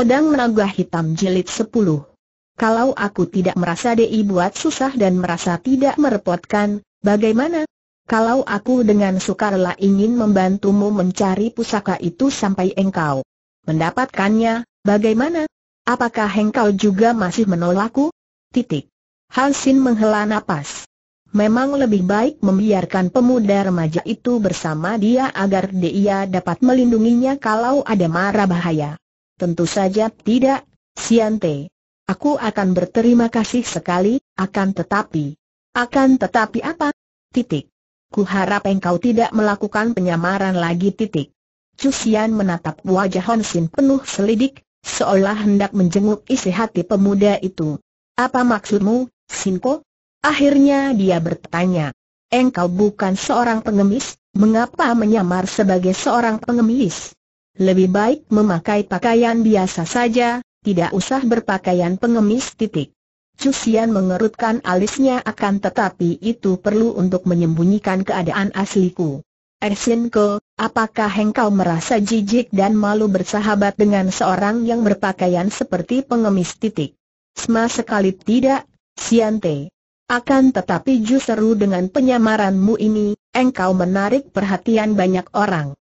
Pedang Naga Hitam Jilid 10 Kalau aku tidak merasa Dei buat susah dan merasa tidak merepotkan, bagaimana? Kalau aku dengan sukarela ingin membantumu mencari pusaka itu sampai engkau mendapatkannya, bagaimana? Apakah engkau juga masih menolakku? Titik. Hansin menghela napas. Memang lebih baik membiarkan pemuda remaja itu bersama dia agar dia dapat melindunginya kalau ada mara bahaya. Tentu saja tidak, Siante. Aku akan berterima kasih sekali, akan tetapi... Akan tetapi apa? Titik. Kuharap engkau tidak melakukan penyamaran lagi titik. Cusian menatap wajah Hon penuh selidik, seolah hendak menjenguk isi hati pemuda itu. Apa maksudmu, Sinko? Akhirnya dia bertanya. Engkau bukan seorang pengemis, mengapa menyamar sebagai seorang pengemis? lebih baik memakai pakaian biasa saja, tidak usah berpakaian pengemis titik. Cusian mengerutkan alisnya akan tetapi itu perlu untuk menyembunyikan keadaan asliku. Ersinko, apakah engkau merasa jijik dan malu bersahabat dengan seorang yang berpakaian seperti pengemis titik? Sma sekali tidak, Siante. Akan tetapi justru dengan penyamaranmu ini, engkau menarik perhatian banyak orang.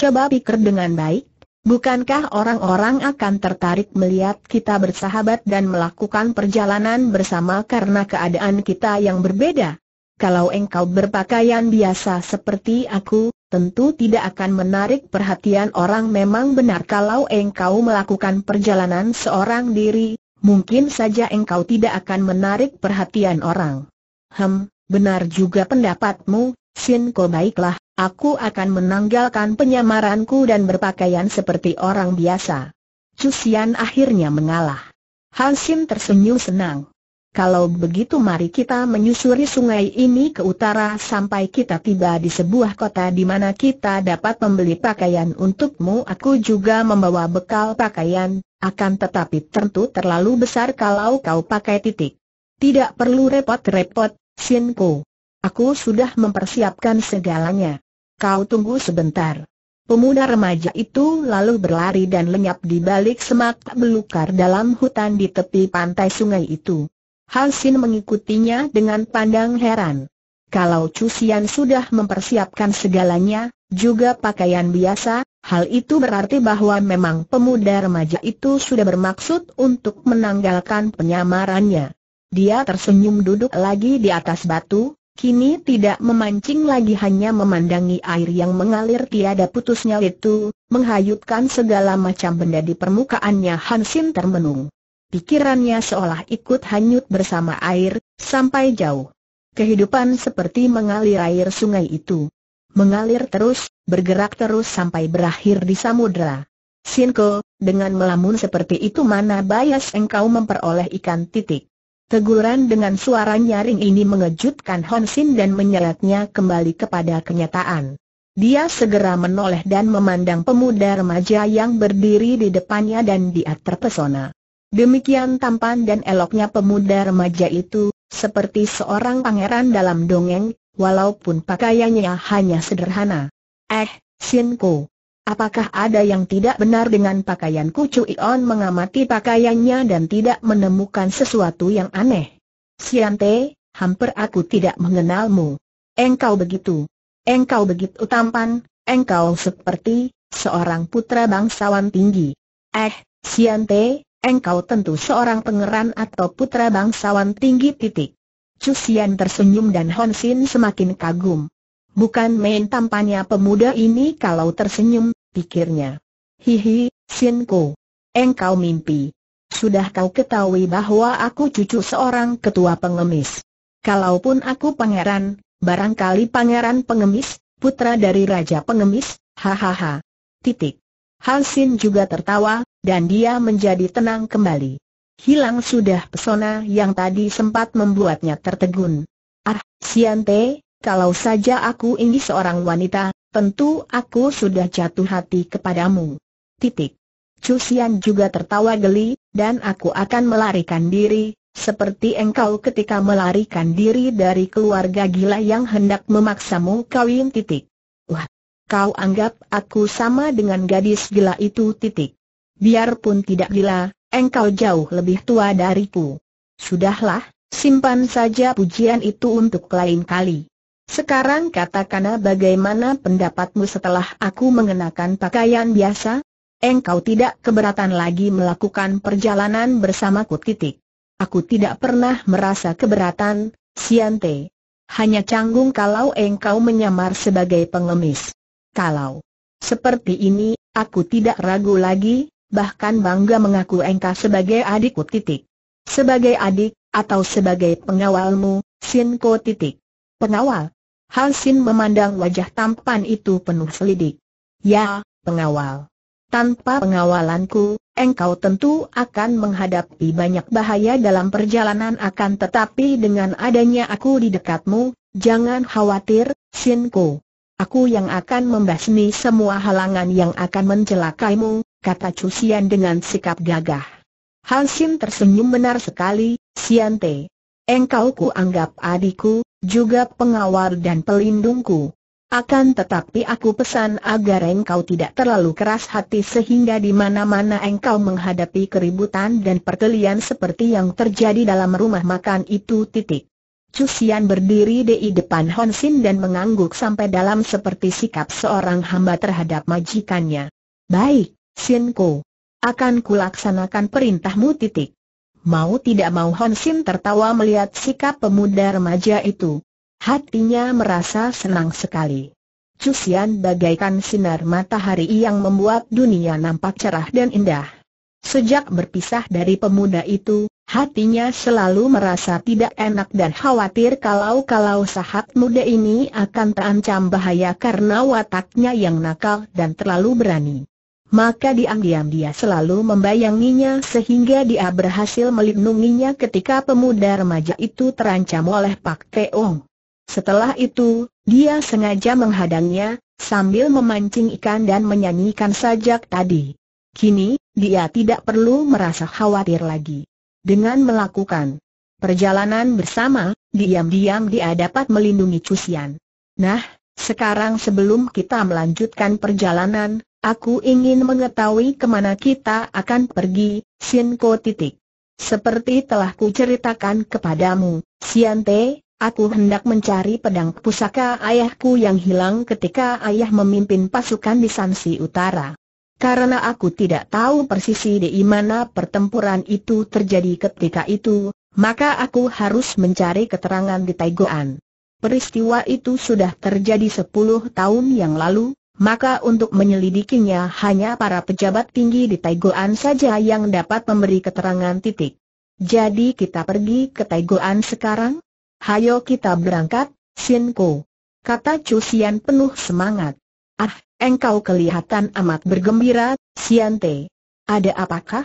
Coba pikir dengan baik, bukankah orang-orang akan tertarik melihat kita bersahabat dan melakukan perjalanan bersama karena keadaan kita yang berbeda? Kalau engkau berpakaian biasa seperti aku, tentu tidak akan menarik perhatian orang memang benar kalau engkau melakukan perjalanan seorang diri, mungkin saja engkau tidak akan menarik perhatian orang. Hem, benar juga pendapatmu, Sinko baiklah, Aku akan menanggalkan penyamaranku dan berpakaian seperti orang biasa. Cusian akhirnya mengalah. Hansim tersenyum senang. Kalau begitu mari kita menyusuri sungai ini ke utara sampai kita tiba di sebuah kota di mana kita dapat membeli pakaian untukmu. Aku juga membawa bekal pakaian, akan tetapi tentu terlalu besar kalau kau pakai titik. Tidak perlu repot-repot, Sinku. Aku sudah mempersiapkan segalanya. Kau tunggu sebentar. Pemuda remaja itu lalu berlari dan lenyap di balik semak belukar dalam hutan di tepi pantai sungai itu. Halsin mengikutinya dengan pandang heran. Kalau Cusian sudah mempersiapkan segalanya, juga pakaian biasa, hal itu berarti bahwa memang pemuda remaja itu sudah bermaksud untuk menanggalkan penyamarannya. Dia tersenyum duduk lagi di atas batu, Kini tidak memancing lagi hanya memandangi air yang mengalir tiada putusnya itu, menghayutkan segala macam benda di permukaannya Hansin termenung. Pikirannya seolah ikut hanyut bersama air, sampai jauh. Kehidupan seperti mengalir air sungai itu. Mengalir terus, bergerak terus sampai berakhir di samudera. Sinko, dengan melamun seperti itu mana bias engkau memperoleh ikan titik. Teguran dengan suara nyaring ini mengejutkan Hon Sin dan menyeretnya kembali kepada kenyataan. Dia segera menoleh dan memandang pemuda remaja yang berdiri di depannya dan dia terpesona. Demikian tampan dan eloknya pemuda remaja itu, seperti seorang pangeran dalam dongeng, walaupun pakaiannya hanya sederhana. Eh, Sinko, Apakah ada yang tidak benar dengan pakaian kucu Ion mengamati pakaiannya dan tidak menemukan sesuatu yang aneh? Siante, hampir aku tidak mengenalmu. Engkau begitu. Engkau begitu tampan, engkau seperti seorang putra bangsawan tinggi. Eh, Siante, engkau tentu seorang pangeran atau putra bangsawan tinggi titik. Cusian tersenyum dan Hon Honsin semakin kagum. Bukan main tampannya pemuda ini kalau tersenyum, pikirnya. Hihi, Sinko. Engkau mimpi. Sudah kau ketahui bahwa aku cucu seorang ketua pengemis. Kalaupun aku pangeran, barangkali pangeran pengemis, putra dari raja pengemis, hahaha. Titik. Halsin juga tertawa, dan dia menjadi tenang kembali. Hilang sudah pesona yang tadi sempat membuatnya tertegun. Ah, Siante, kalau saja aku ini seorang wanita, Tentu aku sudah jatuh hati kepadamu. Titik. Cusian juga tertawa geli, dan aku akan melarikan diri, seperti engkau ketika melarikan diri dari keluarga gila yang hendak memaksamu kawin titik. Wah, kau anggap aku sama dengan gadis gila itu titik. Biarpun tidak gila, engkau jauh lebih tua dariku. Sudahlah, simpan saja pujian itu untuk lain kali. Sekarang katakanlah bagaimana pendapatmu setelah aku mengenakan pakaian biasa? Engkau tidak keberatan lagi melakukan perjalanan bersamaku titik. Aku tidak pernah merasa keberatan, Siante. Hanya canggung kalau engkau menyamar sebagai pengemis. Kalau seperti ini, aku tidak ragu lagi, bahkan bangga mengaku engkau sebagai adikku titik. Sebagai adik, atau sebagai pengawalmu, Sinko titik. Pengawal? Hansin memandang wajah tampan itu penuh selidik. Ya, pengawal. Tanpa pengawalanku, engkau tentu akan menghadapi banyak bahaya dalam perjalanan akan tetapi dengan adanya aku di dekatmu, jangan khawatir, Sinku. Aku yang akan membasmi semua halangan yang akan mencelakaimu, kata Cusian dengan sikap gagah. Hansin tersenyum benar sekali, Siante. Engkau ku anggap adikku, juga pengawal dan pelindungku. Akan tetapi aku pesan agar engkau tidak terlalu keras hati sehingga di mana-mana engkau menghadapi keributan dan pertelian seperti yang terjadi dalam rumah makan itu titik. Cusian berdiri di depan Honsin dan mengangguk sampai dalam seperti sikap seorang hamba terhadap majikannya. Baik, Sinko. Akan kulaksanakan perintahmu titik. Mau tidak mau Hon Sim tertawa melihat sikap pemuda remaja itu. Hatinya merasa senang sekali. Cusian bagaikan sinar matahari yang membuat dunia nampak cerah dan indah. Sejak berpisah dari pemuda itu, hatinya selalu merasa tidak enak dan khawatir kalau-kalau sahat muda ini akan terancam bahaya karena wataknya yang nakal dan terlalu berani maka diam-diam dia selalu membayanginya sehingga dia berhasil melindunginya ketika pemuda remaja itu terancam oleh Pak Teong. Setelah itu, dia sengaja menghadangnya, sambil memancing ikan dan menyanyikan sajak tadi. Kini, dia tidak perlu merasa khawatir lagi. Dengan melakukan perjalanan bersama, diam-diam dia dapat melindungi Cusian. Nah, sekarang sebelum kita melanjutkan perjalanan, Aku ingin mengetahui kemana kita akan pergi, Sinko titik. Seperti telah ku ceritakan kepadamu, Siante, aku hendak mencari pedang pusaka ayahku yang hilang ketika ayah memimpin pasukan di Sansi Utara. Karena aku tidak tahu persisi di mana pertempuran itu terjadi ketika itu, maka aku harus mencari keterangan di Taigoan. Peristiwa itu sudah terjadi 10 tahun yang lalu, maka untuk menyelidikinya hanya para pejabat tinggi di Taiguan saja yang dapat memberi keterangan titik. Jadi kita pergi ke Taiguan sekarang? Hayo kita berangkat, Ko. Kata Chu Xian penuh semangat. Ah, engkau kelihatan amat bergembira, Te. Ada apakah?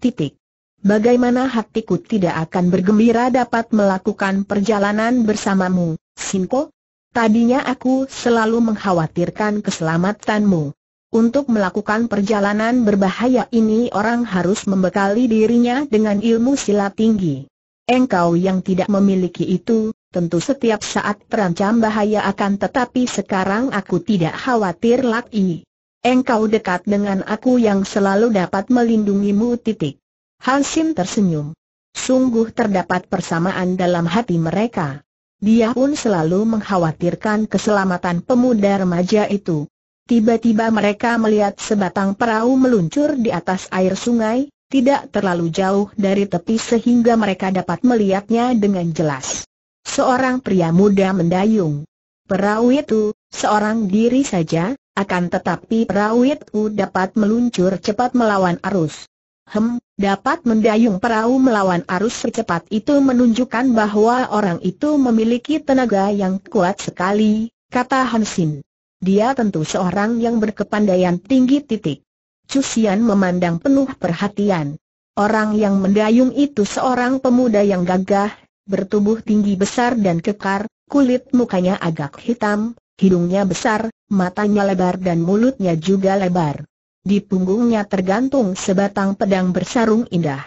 Titik. Bagaimana hatiku tidak akan bergembira dapat melakukan perjalanan bersamamu, Sinko? Tadinya aku selalu mengkhawatirkan keselamatanmu. Untuk melakukan perjalanan berbahaya ini orang harus membekali dirinya dengan ilmu silat tinggi. Engkau yang tidak memiliki itu, tentu setiap saat terancam bahaya akan tetapi sekarang aku tidak khawatir lagi. Engkau dekat dengan aku yang selalu dapat melindungimu titik. Hansim tersenyum. Sungguh terdapat persamaan dalam hati mereka. Dia pun selalu mengkhawatirkan keselamatan pemuda remaja itu. Tiba-tiba mereka melihat sebatang perahu meluncur di atas air sungai, tidak terlalu jauh dari tepi sehingga mereka dapat melihatnya dengan jelas. Seorang pria muda mendayung. Perahu itu, seorang diri saja, akan tetapi perahu itu dapat meluncur cepat melawan arus hem, dapat mendayung perahu melawan arus secepat itu menunjukkan bahwa orang itu memiliki tenaga yang kuat sekali, kata Hansin. Dia tentu seorang yang berkepandaian tinggi titik. Cusian memandang penuh perhatian. Orang yang mendayung itu seorang pemuda yang gagah, bertubuh tinggi besar dan kekar, kulit mukanya agak hitam, hidungnya besar, matanya lebar dan mulutnya juga lebar. Di punggungnya tergantung sebatang pedang bersarung indah.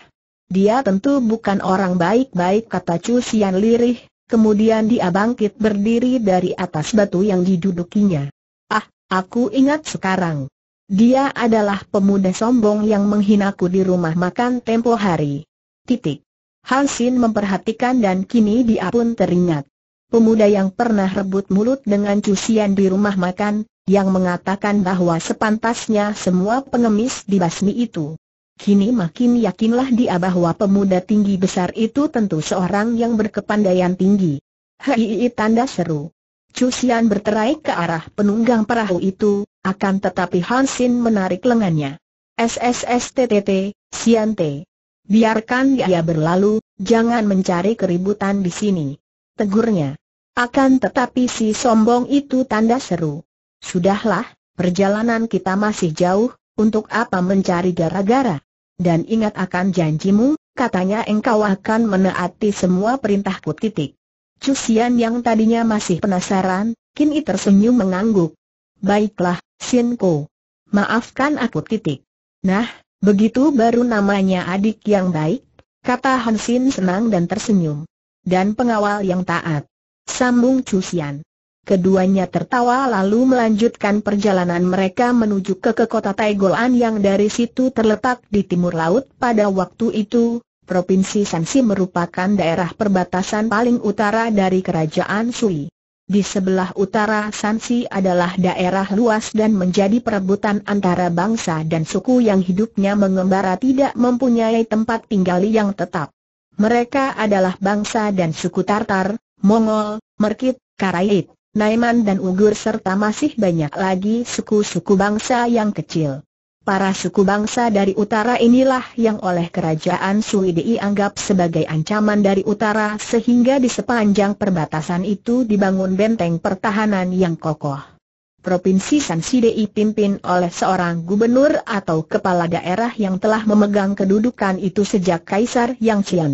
Dia tentu bukan orang baik-baik kata Chu Sian lirih, kemudian dia bangkit berdiri dari atas batu yang didudukinya. Ah, aku ingat sekarang. Dia adalah pemuda sombong yang menghinaku di rumah makan tempo hari. Titik. Hansin memperhatikan dan kini dia pun teringat. Pemuda yang pernah rebut mulut dengan cusian di rumah makan, yang mengatakan bahwa sepantasnya semua pengemis dibasmi itu. Kini makin yakinlah dia bahwa pemuda tinggi besar itu tentu seorang yang berkepandaian tinggi. Hei tanda seru. Cusian berterai ke arah penunggang perahu itu, akan tetapi Hansin menarik lengannya. SSSTTT, Siante. Biarkan dia berlalu, jangan mencari keributan di sini. Tegurnya. Akan tetapi si sombong itu tanda seru. Sudahlah, perjalanan kita masih jauh, untuk apa mencari gara-gara? Dan ingat akan janjimu, katanya engkau akan menaati semua perintahku titik. Cusian yang tadinya masih penasaran, kini tersenyum mengangguk. Baiklah, Sinko. Maafkan aku titik. Nah, begitu baru namanya adik yang baik, kata Hansin senang dan tersenyum. Dan pengawal yang taat. Sambung Cusian. Keduanya tertawa lalu melanjutkan perjalanan mereka menuju ke, ke kota Taigoan yang dari situ terletak di timur laut pada waktu itu. Provinsi Sansi merupakan daerah perbatasan paling utara dari kerajaan Sui. Di sebelah utara Sansi adalah daerah luas dan menjadi perebutan antara bangsa dan suku yang hidupnya mengembara tidak mempunyai tempat tinggal yang tetap. Mereka adalah bangsa dan suku Tartar, Mongol, Merkit, Karait, Naiman dan Ugur serta masih banyak lagi suku-suku bangsa yang kecil. Para suku bangsa dari utara inilah yang oleh kerajaan Suidi anggap sebagai ancaman dari utara sehingga di sepanjang perbatasan itu dibangun benteng pertahanan yang kokoh. Provinsi Sansidei pimpin oleh seorang gubernur atau kepala daerah yang telah memegang kedudukan itu sejak Kaisar Yang Qian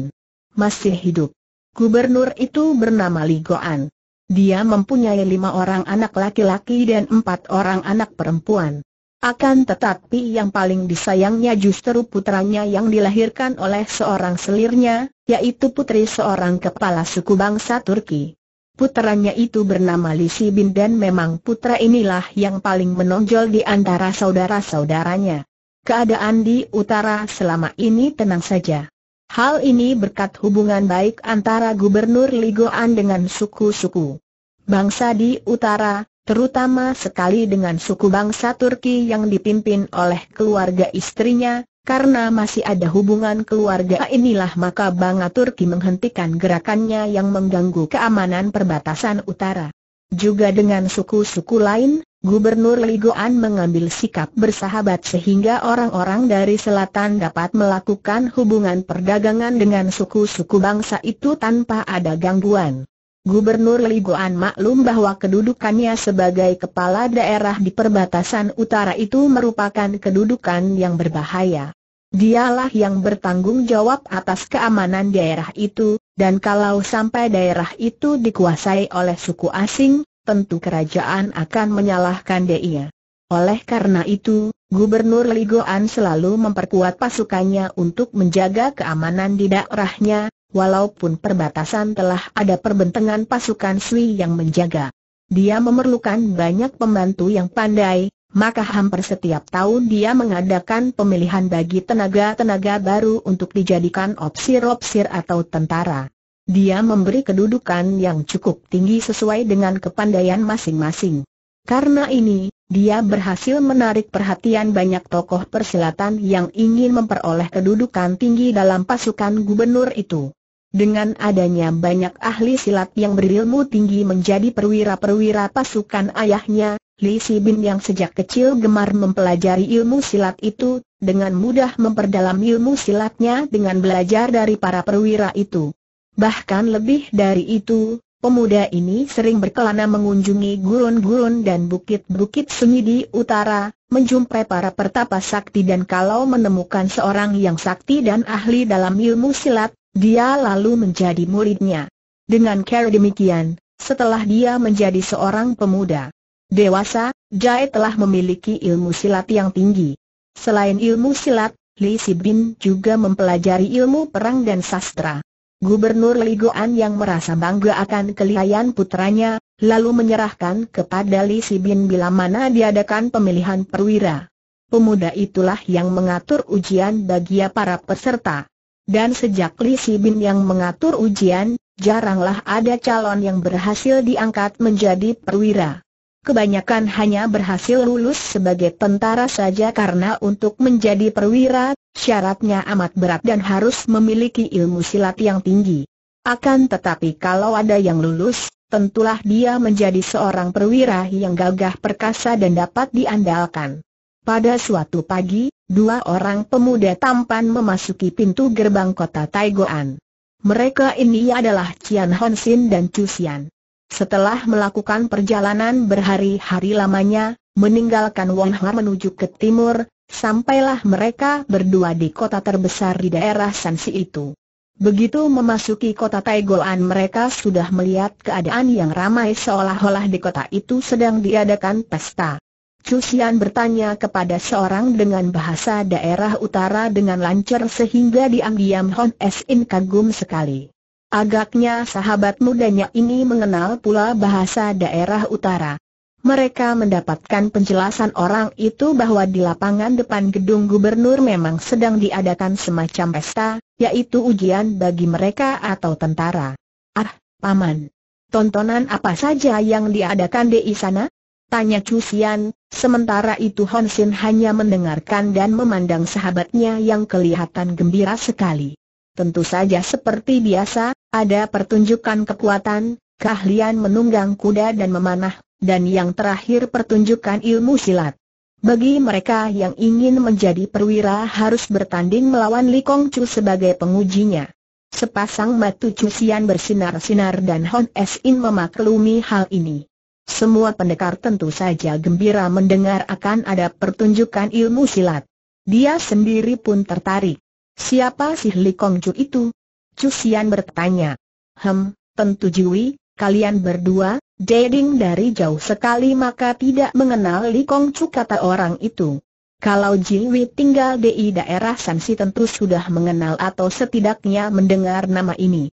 masih hidup. Gubernur itu bernama Ligoan. Dia mempunyai lima orang anak laki-laki dan empat orang anak perempuan. Akan tetapi yang paling disayangnya justru putranya yang dilahirkan oleh seorang selirnya, yaitu putri seorang kepala suku bangsa Turki. Putranya itu bernama Lisi Bin dan memang putra inilah yang paling menonjol di antara saudara-saudaranya. Keadaan di utara selama ini tenang saja. Hal ini berkat hubungan baik antara Gubernur Ligoan dengan suku-suku bangsa di utara, terutama sekali dengan suku bangsa Turki yang dipimpin oleh keluarga istrinya, karena masih ada hubungan keluarga inilah maka bangsa Turki menghentikan gerakannya yang mengganggu keamanan perbatasan utara. Juga dengan suku-suku lain, Gubernur Ligoan mengambil sikap bersahabat sehingga orang-orang dari selatan dapat melakukan hubungan perdagangan dengan suku-suku bangsa itu tanpa ada gangguan. Gubernur Ligoan maklum bahwa kedudukannya sebagai kepala daerah di perbatasan utara itu merupakan kedudukan yang berbahaya. Dialah yang bertanggung jawab atas keamanan daerah itu, dan kalau sampai daerah itu dikuasai oleh suku asing, tentu kerajaan akan menyalahkan dia. Oleh karena itu, Gubernur Ligoan selalu memperkuat pasukannya untuk menjaga keamanan di daerahnya, walaupun perbatasan telah ada perbentangan pasukan Sui yang menjaga. Dia memerlukan banyak pembantu yang pandai, maka hampir setiap tahun dia mengadakan pemilihan bagi tenaga-tenaga baru untuk dijadikan opsir-opsir atau tentara. Dia memberi kedudukan yang cukup tinggi sesuai dengan kepandaian masing-masing. Karena ini, dia berhasil menarik perhatian banyak tokoh persilatan yang ingin memperoleh kedudukan tinggi dalam pasukan gubernur itu. Dengan adanya banyak ahli silat yang berilmu tinggi menjadi perwira-perwira pasukan ayahnya, Li Sibin yang sejak kecil gemar mempelajari ilmu silat itu, dengan mudah memperdalam ilmu silatnya dengan belajar dari para perwira itu. Bahkan lebih dari itu, pemuda ini sering berkelana mengunjungi gurun-gurun dan bukit-bukit sunyi di utara, menjumpai para pertapa sakti dan kalau menemukan seorang yang sakti dan ahli dalam ilmu silat, dia lalu menjadi muridnya. Dengan cara demikian, setelah dia menjadi seorang pemuda dewasa, Jai telah memiliki ilmu silat yang tinggi. Selain ilmu silat, Li Sibin juga mempelajari ilmu perang dan sastra. Gubernur Liguan yang merasa bangga akan kelihayan putranya, lalu menyerahkan kepada Li Sibin bila mana diadakan pemilihan perwira. Pemuda itulah yang mengatur ujian bagi para peserta. Dan sejak Li Sibin yang mengatur ujian, jaranglah ada calon yang berhasil diangkat menjadi perwira kebanyakan hanya berhasil lulus sebagai tentara saja karena untuk menjadi perwira, syaratnya amat berat dan harus memiliki ilmu silat yang tinggi. Akan tetapi kalau ada yang lulus, tentulah dia menjadi seorang perwira yang gagah perkasa dan dapat diandalkan. Pada suatu pagi, dua orang pemuda tampan memasuki pintu gerbang kota Taigoan. Mereka ini adalah Cian Honsin dan Chu Xian. Setelah melakukan perjalanan berhari-hari lamanya, meninggalkan Hua menuju ke timur, sampailah mereka berdua di kota terbesar di daerah Sansi itu. Begitu memasuki kota Taigoan mereka sudah melihat keadaan yang ramai seolah-olah di kota itu sedang diadakan pesta. Xian bertanya kepada seorang dengan bahasa daerah utara dengan lancar sehingga diam-diam Hon Sin kagum sekali. Agaknya sahabat mudanya ini mengenal pula bahasa daerah utara. Mereka mendapatkan penjelasan orang itu bahwa di lapangan depan gedung gubernur memang sedang diadakan semacam pesta, yaitu ujian bagi mereka atau tentara. Ah, Paman. Tontonan apa saja yang diadakan di sana? Tanya Cusian, sementara itu Hon Sin hanya mendengarkan dan memandang sahabatnya yang kelihatan gembira sekali. Tentu saja seperti biasa, ada pertunjukan kekuatan, keahlian menunggang kuda dan memanah, dan yang terakhir pertunjukan ilmu silat. Bagi mereka yang ingin menjadi perwira harus bertanding melawan Li Kong Chu sebagai pengujinya. Sepasang batu cucian bersinar-sinar dan Hon Es In memaklumi hal ini. Semua pendekar tentu saja gembira mendengar akan ada pertunjukan ilmu silat. Dia sendiri pun tertarik. Siapa sih Li Chu itu? Cusian bertanya. Hem, tentu Jiwi, kalian berdua, dating dari jauh sekali maka tidak mengenal Li Chu kata orang itu. Kalau Jiwi tinggal di daerah Sansi tentu sudah mengenal atau setidaknya mendengar nama ini.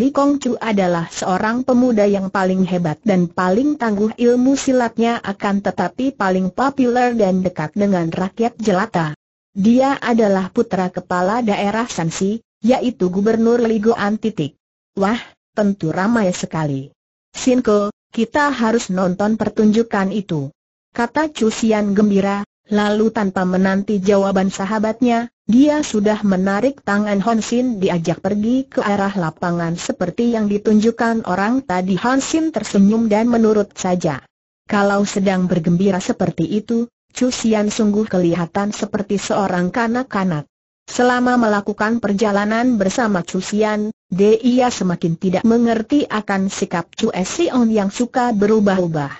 Li Chu adalah seorang pemuda yang paling hebat dan paling tangguh ilmu silatnya akan tetapi paling populer dan dekat dengan rakyat jelata. Dia adalah putra kepala daerah Sansi, yaitu Gubernur Ligo Antitik. Wah, tentu ramai sekali. Sinko, kita harus nonton pertunjukan itu. Kata Cusian gembira, lalu tanpa menanti jawaban sahabatnya, dia sudah menarik tangan Honsin diajak pergi ke arah lapangan seperti yang ditunjukkan orang tadi Honsin tersenyum dan menurut saja. Kalau sedang bergembira seperti itu, Chu Xian sungguh kelihatan seperti seorang kanak-kanak. Selama melakukan perjalanan bersama Chu Xian, dia semakin tidak mengerti akan sikap Chu Xion yang suka berubah-ubah.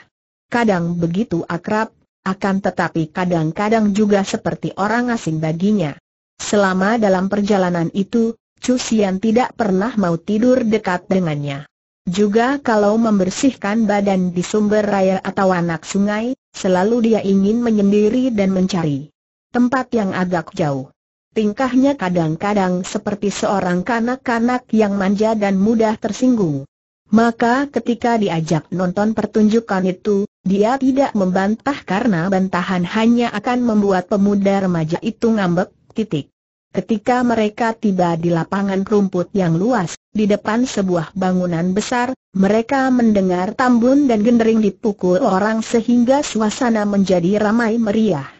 Kadang begitu akrab, akan tetapi kadang-kadang juga seperti orang asing baginya. Selama dalam perjalanan itu, Chu Xian tidak pernah mau tidur dekat dengannya. Juga kalau membersihkan badan di sumber raya atau anak sungai, Selalu dia ingin menyendiri dan mencari tempat yang agak jauh. Tingkahnya kadang-kadang seperti seorang kanak-kanak yang manja dan mudah tersinggung. Maka ketika diajak nonton pertunjukan itu, dia tidak membantah karena bantahan hanya akan membuat pemuda remaja itu ngambek, titik. Ketika mereka tiba di lapangan rumput yang luas, di depan sebuah bangunan besar, mereka mendengar tambun dan gendering dipukul orang sehingga suasana menjadi ramai meriah.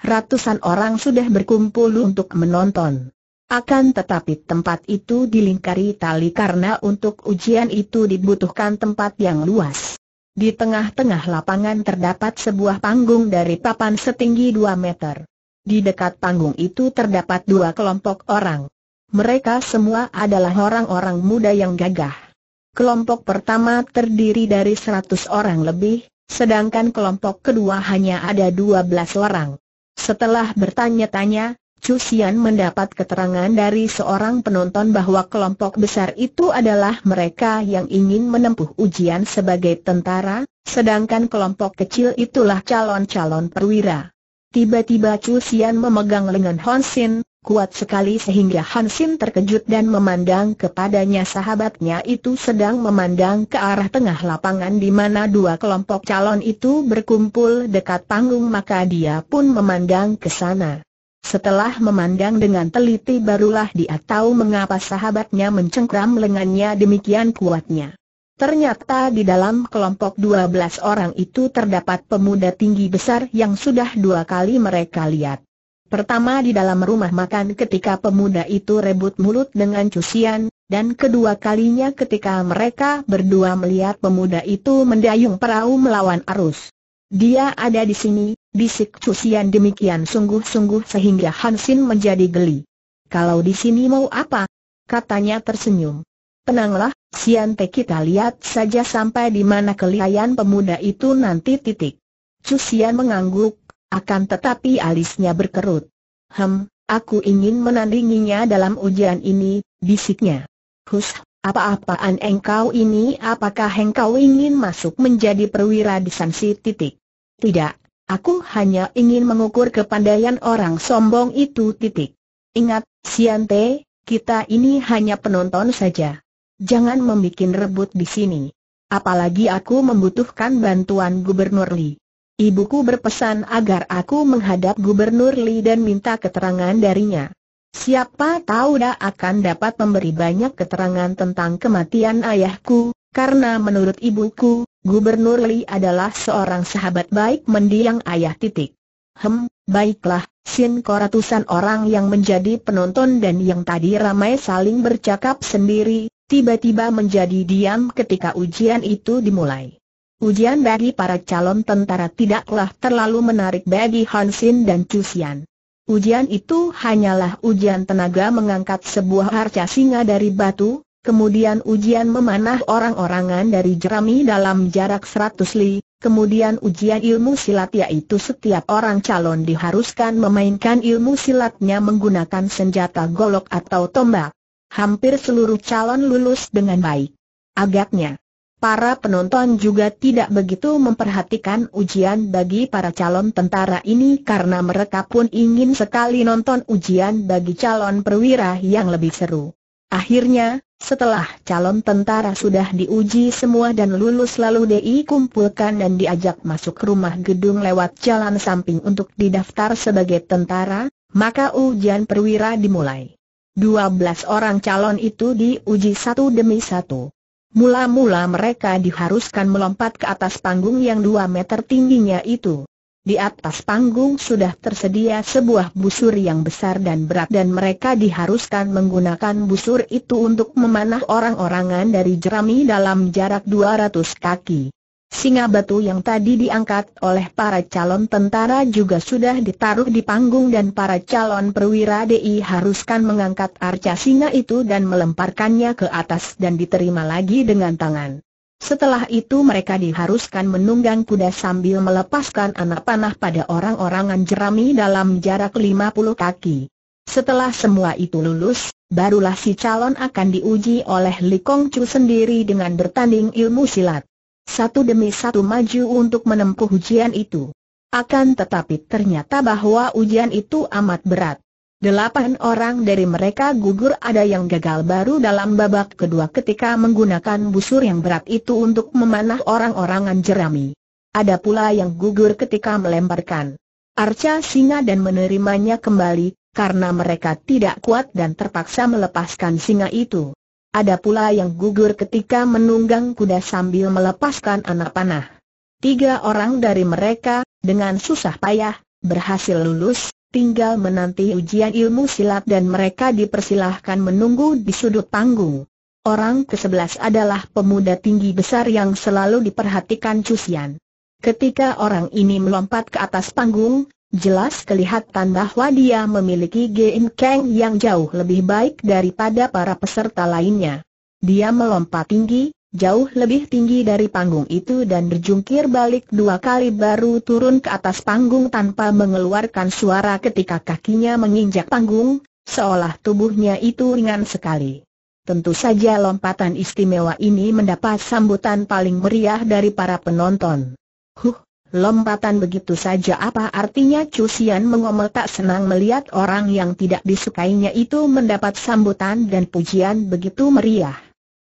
Ratusan orang sudah berkumpul untuk menonton. Akan tetapi tempat itu dilingkari tali karena untuk ujian itu dibutuhkan tempat yang luas. Di tengah-tengah lapangan terdapat sebuah panggung dari papan setinggi 2 meter. Di dekat panggung itu terdapat dua kelompok orang. Mereka semua adalah orang-orang muda yang gagah. Kelompok pertama terdiri dari seratus orang lebih, sedangkan kelompok kedua hanya ada dua belas orang. Setelah bertanya-tanya, Xian mendapat keterangan dari seorang penonton bahwa kelompok besar itu adalah mereka yang ingin menempuh ujian sebagai tentara, sedangkan kelompok kecil itulah calon-calon perwira. Tiba-tiba Chu Xian memegang lengan Xin, kuat sekali sehingga Xin terkejut dan memandang kepadanya sahabatnya itu sedang memandang ke arah tengah lapangan di mana dua kelompok calon itu berkumpul dekat panggung maka dia pun memandang ke sana. Setelah memandang dengan teliti barulah dia tahu mengapa sahabatnya mencengkram lengannya demikian kuatnya. Ternyata di dalam kelompok 12 orang itu terdapat pemuda tinggi besar yang sudah dua kali mereka lihat. Pertama di dalam rumah makan ketika pemuda itu rebut mulut dengan cusian, dan kedua kalinya ketika mereka berdua melihat pemuda itu mendayung perahu melawan arus. Dia ada di sini, bisik cusian demikian sungguh-sungguh sehingga Hansin menjadi geli. Kalau di sini mau apa? Katanya tersenyum. Tenanglah, Siante kita lihat saja sampai di mana kelihayan pemuda itu nanti titik. Cusian mengangguk, akan tetapi alisnya berkerut. Hem, aku ingin menandinginya dalam ujian ini, bisiknya. Hus, apa-apaan engkau ini apakah engkau ingin masuk menjadi perwira di sanksi titik? Tidak, aku hanya ingin mengukur kepandaian orang sombong itu titik. Ingat, Siante, kita ini hanya penonton saja. Jangan membuat rebut di sini. Apalagi aku membutuhkan bantuan Gubernur Li. Ibuku berpesan agar aku menghadap Gubernur Li dan minta keterangan darinya. Siapa tahu dia akan dapat memberi banyak keterangan tentang kematian ayahku, karena menurut ibuku, Gubernur Li adalah seorang sahabat baik mendiang ayah titik. Hem, baiklah, Sin ratusan orang yang menjadi penonton dan yang tadi ramai saling bercakap sendiri, tiba-tiba menjadi diam ketika ujian itu dimulai. Ujian bagi para calon tentara tidaklah terlalu menarik bagi Hansin dan Chusian. Ujian itu hanyalah ujian tenaga mengangkat sebuah harca singa dari batu, kemudian ujian memanah orang-orangan dari jerami dalam jarak 100 li, kemudian ujian ilmu silat yaitu setiap orang calon diharuskan memainkan ilmu silatnya menggunakan senjata golok atau tombak hampir seluruh calon lulus dengan baik. Agaknya, para penonton juga tidak begitu memperhatikan ujian bagi para calon tentara ini karena mereka pun ingin sekali nonton ujian bagi calon perwira yang lebih seru. Akhirnya, setelah calon tentara sudah diuji semua dan lulus lalu DI kumpulkan dan diajak masuk rumah gedung lewat jalan samping untuk didaftar sebagai tentara, maka ujian perwira dimulai. 12 orang calon itu diuji satu demi satu. Mula-mula mereka diharuskan melompat ke atas panggung yang dua meter tingginya itu. Di atas panggung sudah tersedia sebuah busur yang besar dan berat dan mereka diharuskan menggunakan busur itu untuk memanah orang-orangan dari jerami dalam jarak 200 kaki. Singa batu yang tadi diangkat oleh para calon tentara juga sudah ditaruh di panggung dan para calon perwira DI haruskan mengangkat arca singa itu dan melemparkannya ke atas dan diterima lagi dengan tangan. Setelah itu mereka diharuskan menunggang kuda sambil melepaskan anak panah pada orang-orangan jerami dalam jarak 50 kaki. Setelah semua itu lulus, barulah si calon akan diuji oleh Li Kong Chu sendiri dengan bertanding ilmu silat satu demi satu maju untuk menempuh ujian itu. Akan tetapi ternyata bahwa ujian itu amat berat. Delapan orang dari mereka gugur ada yang gagal baru dalam babak kedua ketika menggunakan busur yang berat itu untuk memanah orang-orangan jerami. Ada pula yang gugur ketika melemparkan arca singa dan menerimanya kembali, karena mereka tidak kuat dan terpaksa melepaskan singa itu. Ada pula yang gugur ketika menunggang kuda sambil melepaskan anak panah. Tiga orang dari mereka, dengan susah payah, berhasil lulus, tinggal menanti ujian ilmu silat dan mereka dipersilahkan menunggu di sudut panggung. Orang ke-11 adalah pemuda tinggi besar yang selalu diperhatikan Cusian. Ketika orang ini melompat ke atas panggung, jelas kelihatan bahwa dia memiliki Game Kang yang jauh lebih baik daripada para peserta lainnya. Dia melompat tinggi, jauh lebih tinggi dari panggung itu dan berjungkir balik dua kali baru turun ke atas panggung tanpa mengeluarkan suara ketika kakinya menginjak panggung, seolah tubuhnya itu ringan sekali. Tentu saja lompatan istimewa ini mendapat sambutan paling meriah dari para penonton. Huh, Lompatan begitu saja apa artinya Cusian mengomel tak senang melihat orang yang tidak disukainya itu mendapat sambutan dan pujian begitu meriah.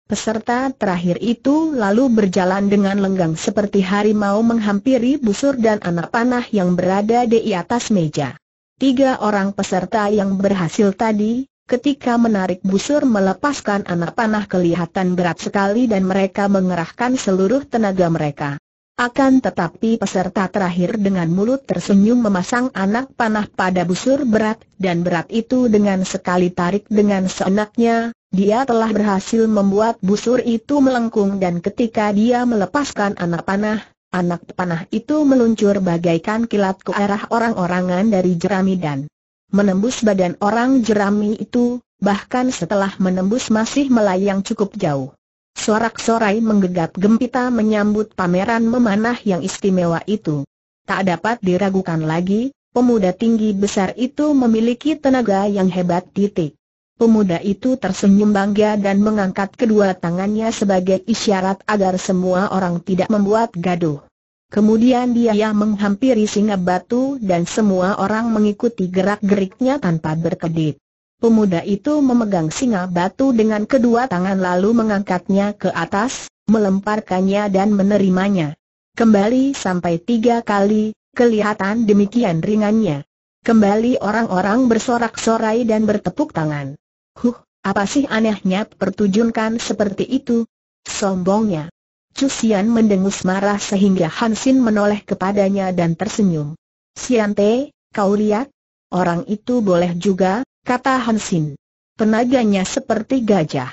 Peserta terakhir itu lalu berjalan dengan lenggang seperti harimau menghampiri busur dan anak panah yang berada di atas meja. Tiga orang peserta yang berhasil tadi, ketika menarik busur melepaskan anak panah kelihatan berat sekali dan mereka mengerahkan seluruh tenaga mereka. Akan tetapi peserta terakhir dengan mulut tersenyum memasang anak panah pada busur berat, dan berat itu dengan sekali tarik dengan seenaknya, dia telah berhasil membuat busur itu melengkung dan ketika dia melepaskan anak panah, anak panah itu meluncur bagaikan kilat ke arah orang-orangan dari jerami dan menembus badan orang jerami itu, bahkan setelah menembus masih melayang cukup jauh. Sorak-sorai menggegap gempita menyambut pameran memanah yang istimewa itu. Tak dapat diragukan lagi, pemuda tinggi besar itu memiliki tenaga yang hebat titik. Pemuda itu tersenyum bangga dan mengangkat kedua tangannya sebagai isyarat agar semua orang tidak membuat gaduh. Kemudian dia menghampiri singa batu dan semua orang mengikuti gerak-geriknya tanpa berkedip. Pemuda itu memegang singa batu dengan kedua tangan lalu mengangkatnya ke atas, melemparkannya dan menerimanya. Kembali sampai tiga kali, kelihatan demikian ringannya. Kembali orang-orang bersorak-sorai dan bertepuk tangan. Huh, apa sih anehnya pertunjukan seperti itu? Sombongnya. Cusian mendengus marah sehingga Hansin menoleh kepadanya dan tersenyum. Siante, kau lihat? Orang itu boleh juga, kata Hansin. Tenaganya seperti gajah.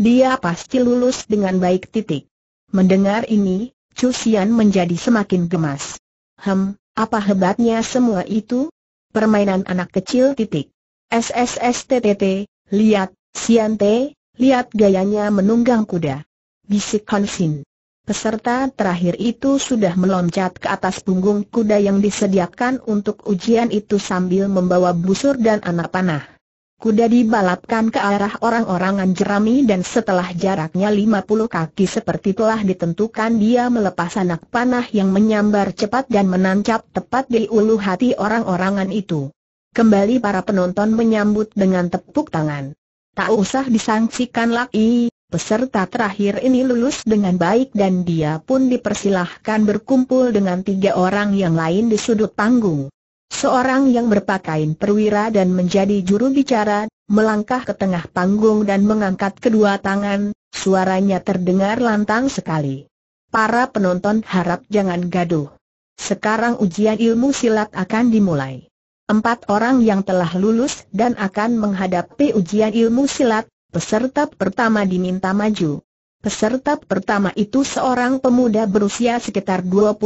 Dia pasti lulus dengan baik titik. Mendengar ini, Xian menjadi semakin gemas. Hem, apa hebatnya semua itu? Permainan anak kecil titik. SSSTTT, lihat, Siante, lihat gayanya menunggang kuda. Bisik Hansin. Peserta terakhir itu sudah meloncat ke atas punggung kuda yang disediakan untuk ujian itu sambil membawa busur dan anak panah. Kuda dibalapkan ke arah orang-orangan jerami dan setelah jaraknya 50 kaki seperti telah ditentukan dia melepas anak panah yang menyambar cepat dan menancap tepat di ulu hati orang-orangan itu. Kembali para penonton menyambut dengan tepuk tangan. Tak usah disangsikan lagi, Peserta terakhir ini lulus dengan baik dan dia pun dipersilahkan berkumpul dengan tiga orang yang lain di sudut panggung. Seorang yang berpakaian perwira dan menjadi juru bicara, melangkah ke tengah panggung dan mengangkat kedua tangan, suaranya terdengar lantang sekali. Para penonton harap jangan gaduh. Sekarang ujian ilmu silat akan dimulai. Empat orang yang telah lulus dan akan menghadapi ujian ilmu silat, peserta pertama diminta maju. Peserta pertama itu seorang pemuda berusia sekitar 25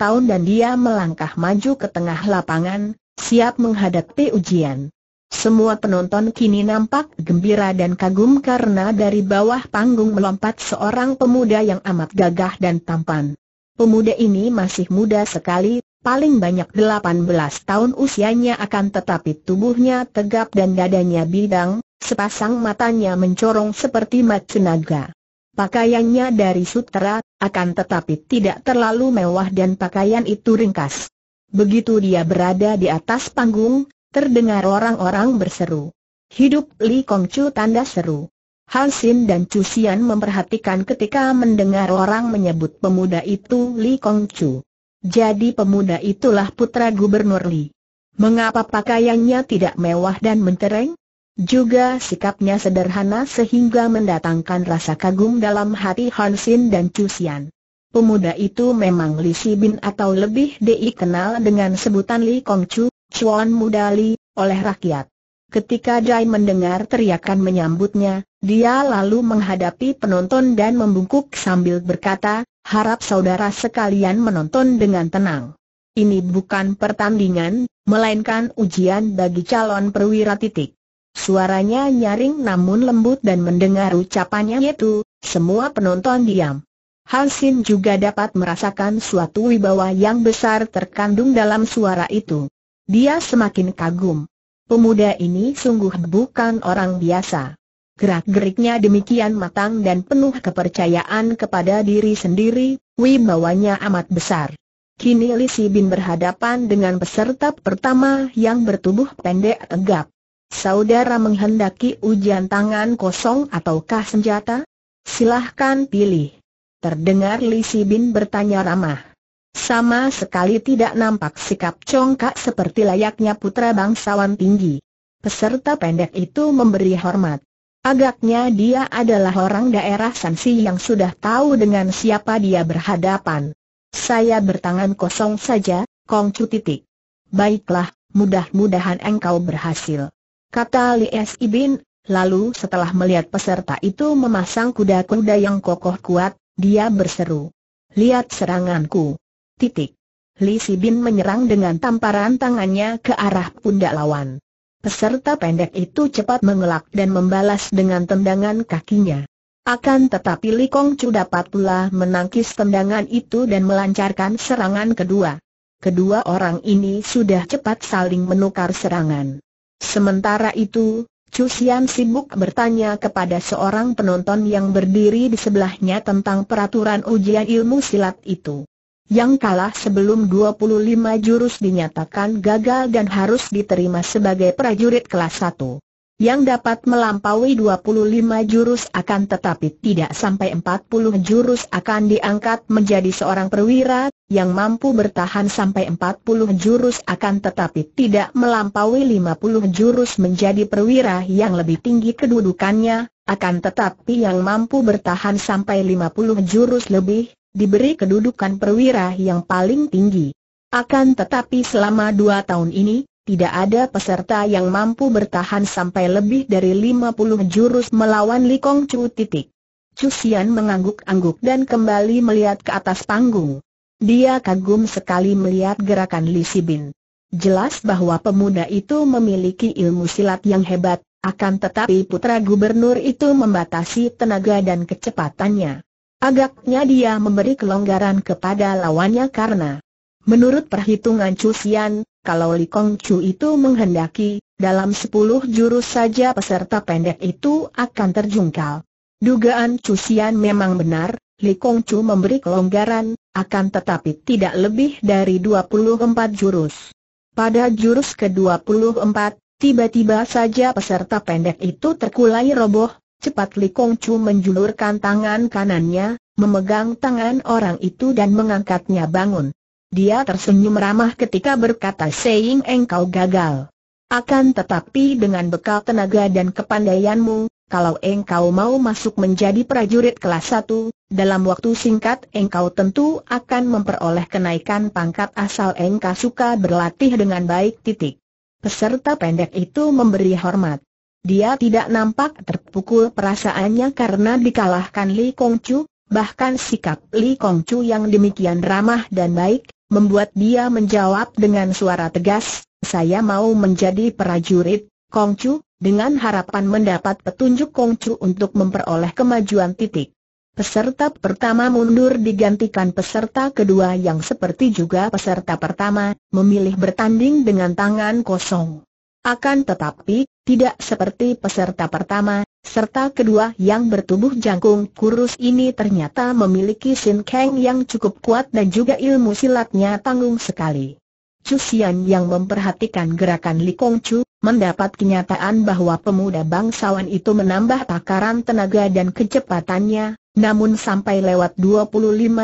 tahun dan dia melangkah maju ke tengah lapangan, siap menghadapi ujian. Semua penonton kini nampak gembira dan kagum karena dari bawah panggung melompat seorang pemuda yang amat gagah dan tampan. Pemuda ini masih muda sekali, paling banyak 18 tahun usianya akan tetapi tubuhnya tegap dan dadanya bidang, Sepasang matanya mencorong seperti macu naga. Pakaiannya dari sutera, akan tetapi tidak terlalu mewah dan pakaian itu ringkas. Begitu dia berada di atas panggung, terdengar orang-orang berseru. Hidup Li Kongcu tanda seru. Hal Sin dan Chu Xian memperhatikan ketika mendengar orang menyebut pemuda itu Li Kongcu. Jadi pemuda itulah putra gubernur Li. Mengapa pakaiannya tidak mewah dan mentereng? Juga sikapnya sederhana sehingga mendatangkan rasa kagum dalam hati Hansin dan Chusian. Pemuda itu memang Li Bin atau lebih dikenal dengan sebutan Li Chu, Chuan Muda Li, oleh rakyat. Ketika Jai mendengar teriakan menyambutnya, dia lalu menghadapi penonton dan membungkuk sambil berkata, harap saudara sekalian menonton dengan tenang. Ini bukan pertandingan, melainkan ujian bagi calon perwira titik. Suaranya nyaring namun lembut dan mendengar ucapannya itu, semua penonton diam. Hansin juga dapat merasakan suatu wibawa yang besar terkandung dalam suara itu. Dia semakin kagum. Pemuda ini sungguh bukan orang biasa. Gerak-geriknya demikian matang dan penuh kepercayaan kepada diri sendiri, wibawanya amat besar. Kini Lisi Bin berhadapan dengan peserta pertama yang bertubuh pendek tegap. Saudara menghendaki ujian tangan kosong ataukah senjata? Silahkan pilih. Terdengar Li Sibin bertanya ramah. Sama sekali tidak nampak sikap congkak seperti layaknya putra bangsawan tinggi. Peserta pendek itu memberi hormat. Agaknya dia adalah orang daerah Sansi yang sudah tahu dengan siapa dia berhadapan. Saya bertangan kosong saja, Kongcu titik. Baiklah, mudah-mudahan engkau berhasil kata Li S. Ibin, lalu setelah melihat peserta itu memasang kuda-kuda yang kokoh kuat, dia berseru. Lihat seranganku. Titik. Li Sibin menyerang dengan tamparan tangannya ke arah pundak lawan. Peserta pendek itu cepat mengelak dan membalas dengan tendangan kakinya. Akan tetapi Li Kong Chu dapat pula menangkis tendangan itu dan melancarkan serangan kedua. Kedua orang ini sudah cepat saling menukar serangan. Sementara itu, Xian sibuk bertanya kepada seorang penonton yang berdiri di sebelahnya tentang peraturan ujian ilmu silat itu. Yang kalah sebelum 25 jurus dinyatakan gagal dan harus diterima sebagai prajurit kelas 1 yang dapat melampaui 25 jurus akan tetapi tidak sampai 40 jurus akan diangkat menjadi seorang perwira, yang mampu bertahan sampai 40 jurus akan tetapi tidak melampaui 50 jurus menjadi perwira yang lebih tinggi kedudukannya, akan tetapi yang mampu bertahan sampai 50 jurus lebih, diberi kedudukan perwira yang paling tinggi. Akan tetapi selama dua tahun ini, tidak ada peserta yang mampu bertahan sampai lebih dari 50 jurus melawan Li Kong Chu titik. Chu Xian mengangguk-angguk dan kembali melihat ke atas panggung. Dia kagum sekali melihat gerakan Li Sibin. Jelas bahwa pemuda itu memiliki ilmu silat yang hebat, akan tetapi putra gubernur itu membatasi tenaga dan kecepatannya. Agaknya dia memberi kelonggaran kepada lawannya karena Menurut perhitungan Chu Xian, kalau Li Kong Chu itu menghendaki, dalam sepuluh jurus saja peserta pendek itu akan terjungkal. Dugaan Chu Xian memang benar, Li Kong Chu memberi kelonggaran, akan tetapi tidak lebih dari dua puluh empat jurus. Pada jurus ke empat, tiba-tiba saja peserta pendek itu terkulai roboh, cepat Li Kong Chu menjulurkan tangan kanannya, memegang tangan orang itu dan mengangkatnya bangun. Dia tersenyum ramah ketika berkata saying engkau gagal. Akan tetapi dengan bekal tenaga dan kepandaianmu, kalau engkau mau masuk menjadi prajurit kelas 1, dalam waktu singkat engkau tentu akan memperoleh kenaikan pangkat asal engkau suka berlatih dengan baik titik. Peserta pendek itu memberi hormat. Dia tidak nampak terpukul perasaannya karena dikalahkan Li Chu, bahkan sikap Li Chu yang demikian ramah dan baik, membuat dia menjawab dengan suara tegas, saya mau menjadi prajurit, Kongcu, dengan harapan mendapat petunjuk Kongcu untuk memperoleh kemajuan titik. Peserta pertama mundur digantikan peserta kedua yang seperti juga peserta pertama, memilih bertanding dengan tangan kosong. Akan tetapi, tidak seperti peserta pertama, serta kedua yang bertubuh jangkung kurus ini ternyata memiliki sin keng yang cukup kuat dan juga ilmu silatnya tanggung sekali. Xian yang memperhatikan gerakan Li Kong Chu, mendapat kenyataan bahwa pemuda bangsawan itu menambah takaran tenaga dan kecepatannya, namun sampai lewat 25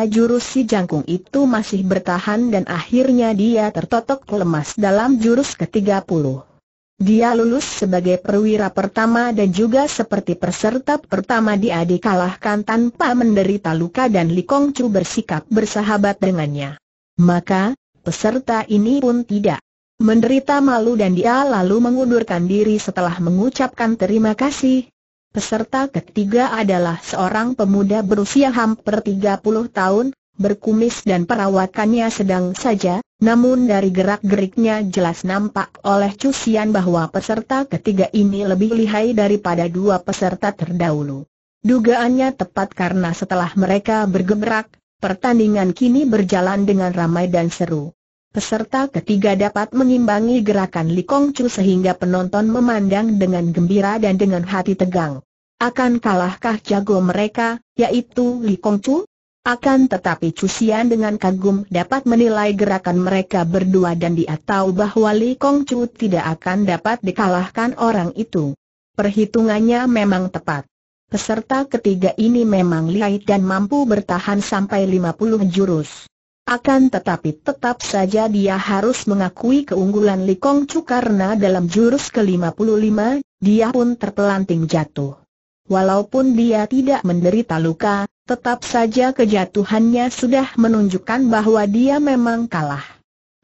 jurus si jangkung itu masih bertahan dan akhirnya dia tertotok lemas dalam jurus ke-30. Dia lulus sebagai perwira pertama dan juga seperti peserta pertama dia dikalahkan tanpa menderita luka dan Li Kong Chu bersikap bersahabat dengannya. Maka, peserta ini pun tidak menderita malu dan dia lalu mengundurkan diri setelah mengucapkan terima kasih. Peserta ketiga adalah seorang pemuda berusia hampir 30 tahun, berkumis dan perawatannya sedang saja, namun dari gerak-geriknya jelas nampak oleh Cusian bahwa peserta ketiga ini lebih lihai daripada dua peserta terdahulu. Dugaannya tepat karena setelah mereka bergerak, pertandingan kini berjalan dengan ramai dan seru. Peserta ketiga dapat mengimbangi gerakan Li Kong Chu sehingga penonton memandang dengan gembira dan dengan hati tegang. Akan kalahkah jago mereka, yaitu Li Kong Chu? Akan tetapi Cusian dengan kagum dapat menilai gerakan mereka berdua dan dia tahu bahwa Li Kong Chu tidak akan dapat dikalahkan orang itu. Perhitungannya memang tepat. Peserta ketiga ini memang lihai dan mampu bertahan sampai 50 jurus. Akan tetapi tetap saja dia harus mengakui keunggulan Li Kong Chu karena dalam jurus ke-55, dia pun terpelanting jatuh. Walaupun dia tidak menderita luka, tetap saja kejatuhannya sudah menunjukkan bahwa dia memang kalah.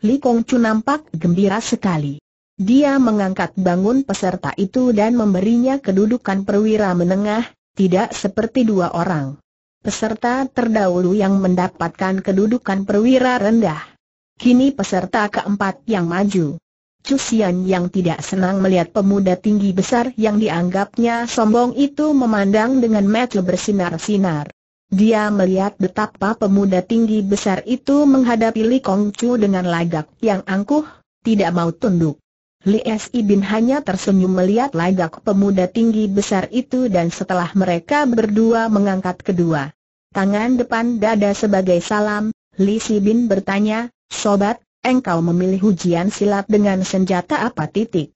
Li Kong Chu nampak gembira sekali. Dia mengangkat bangun peserta itu dan memberinya kedudukan perwira menengah, tidak seperti dua orang. Peserta terdahulu yang mendapatkan kedudukan perwira rendah. Kini peserta keempat yang maju. Cusian yang tidak senang melihat pemuda tinggi besar yang dianggapnya sombong itu memandang dengan mata bersinar-sinar. Dia melihat betapa pemuda tinggi besar itu menghadapi Li Kong Chu dengan lagak yang angkuh, tidak mau tunduk. Li S. Ibin hanya tersenyum melihat lagak pemuda tinggi besar itu dan setelah mereka berdua mengangkat kedua tangan depan dada sebagai salam, Li Si Bin bertanya, Sobat, engkau memilih ujian silat dengan senjata apa titik.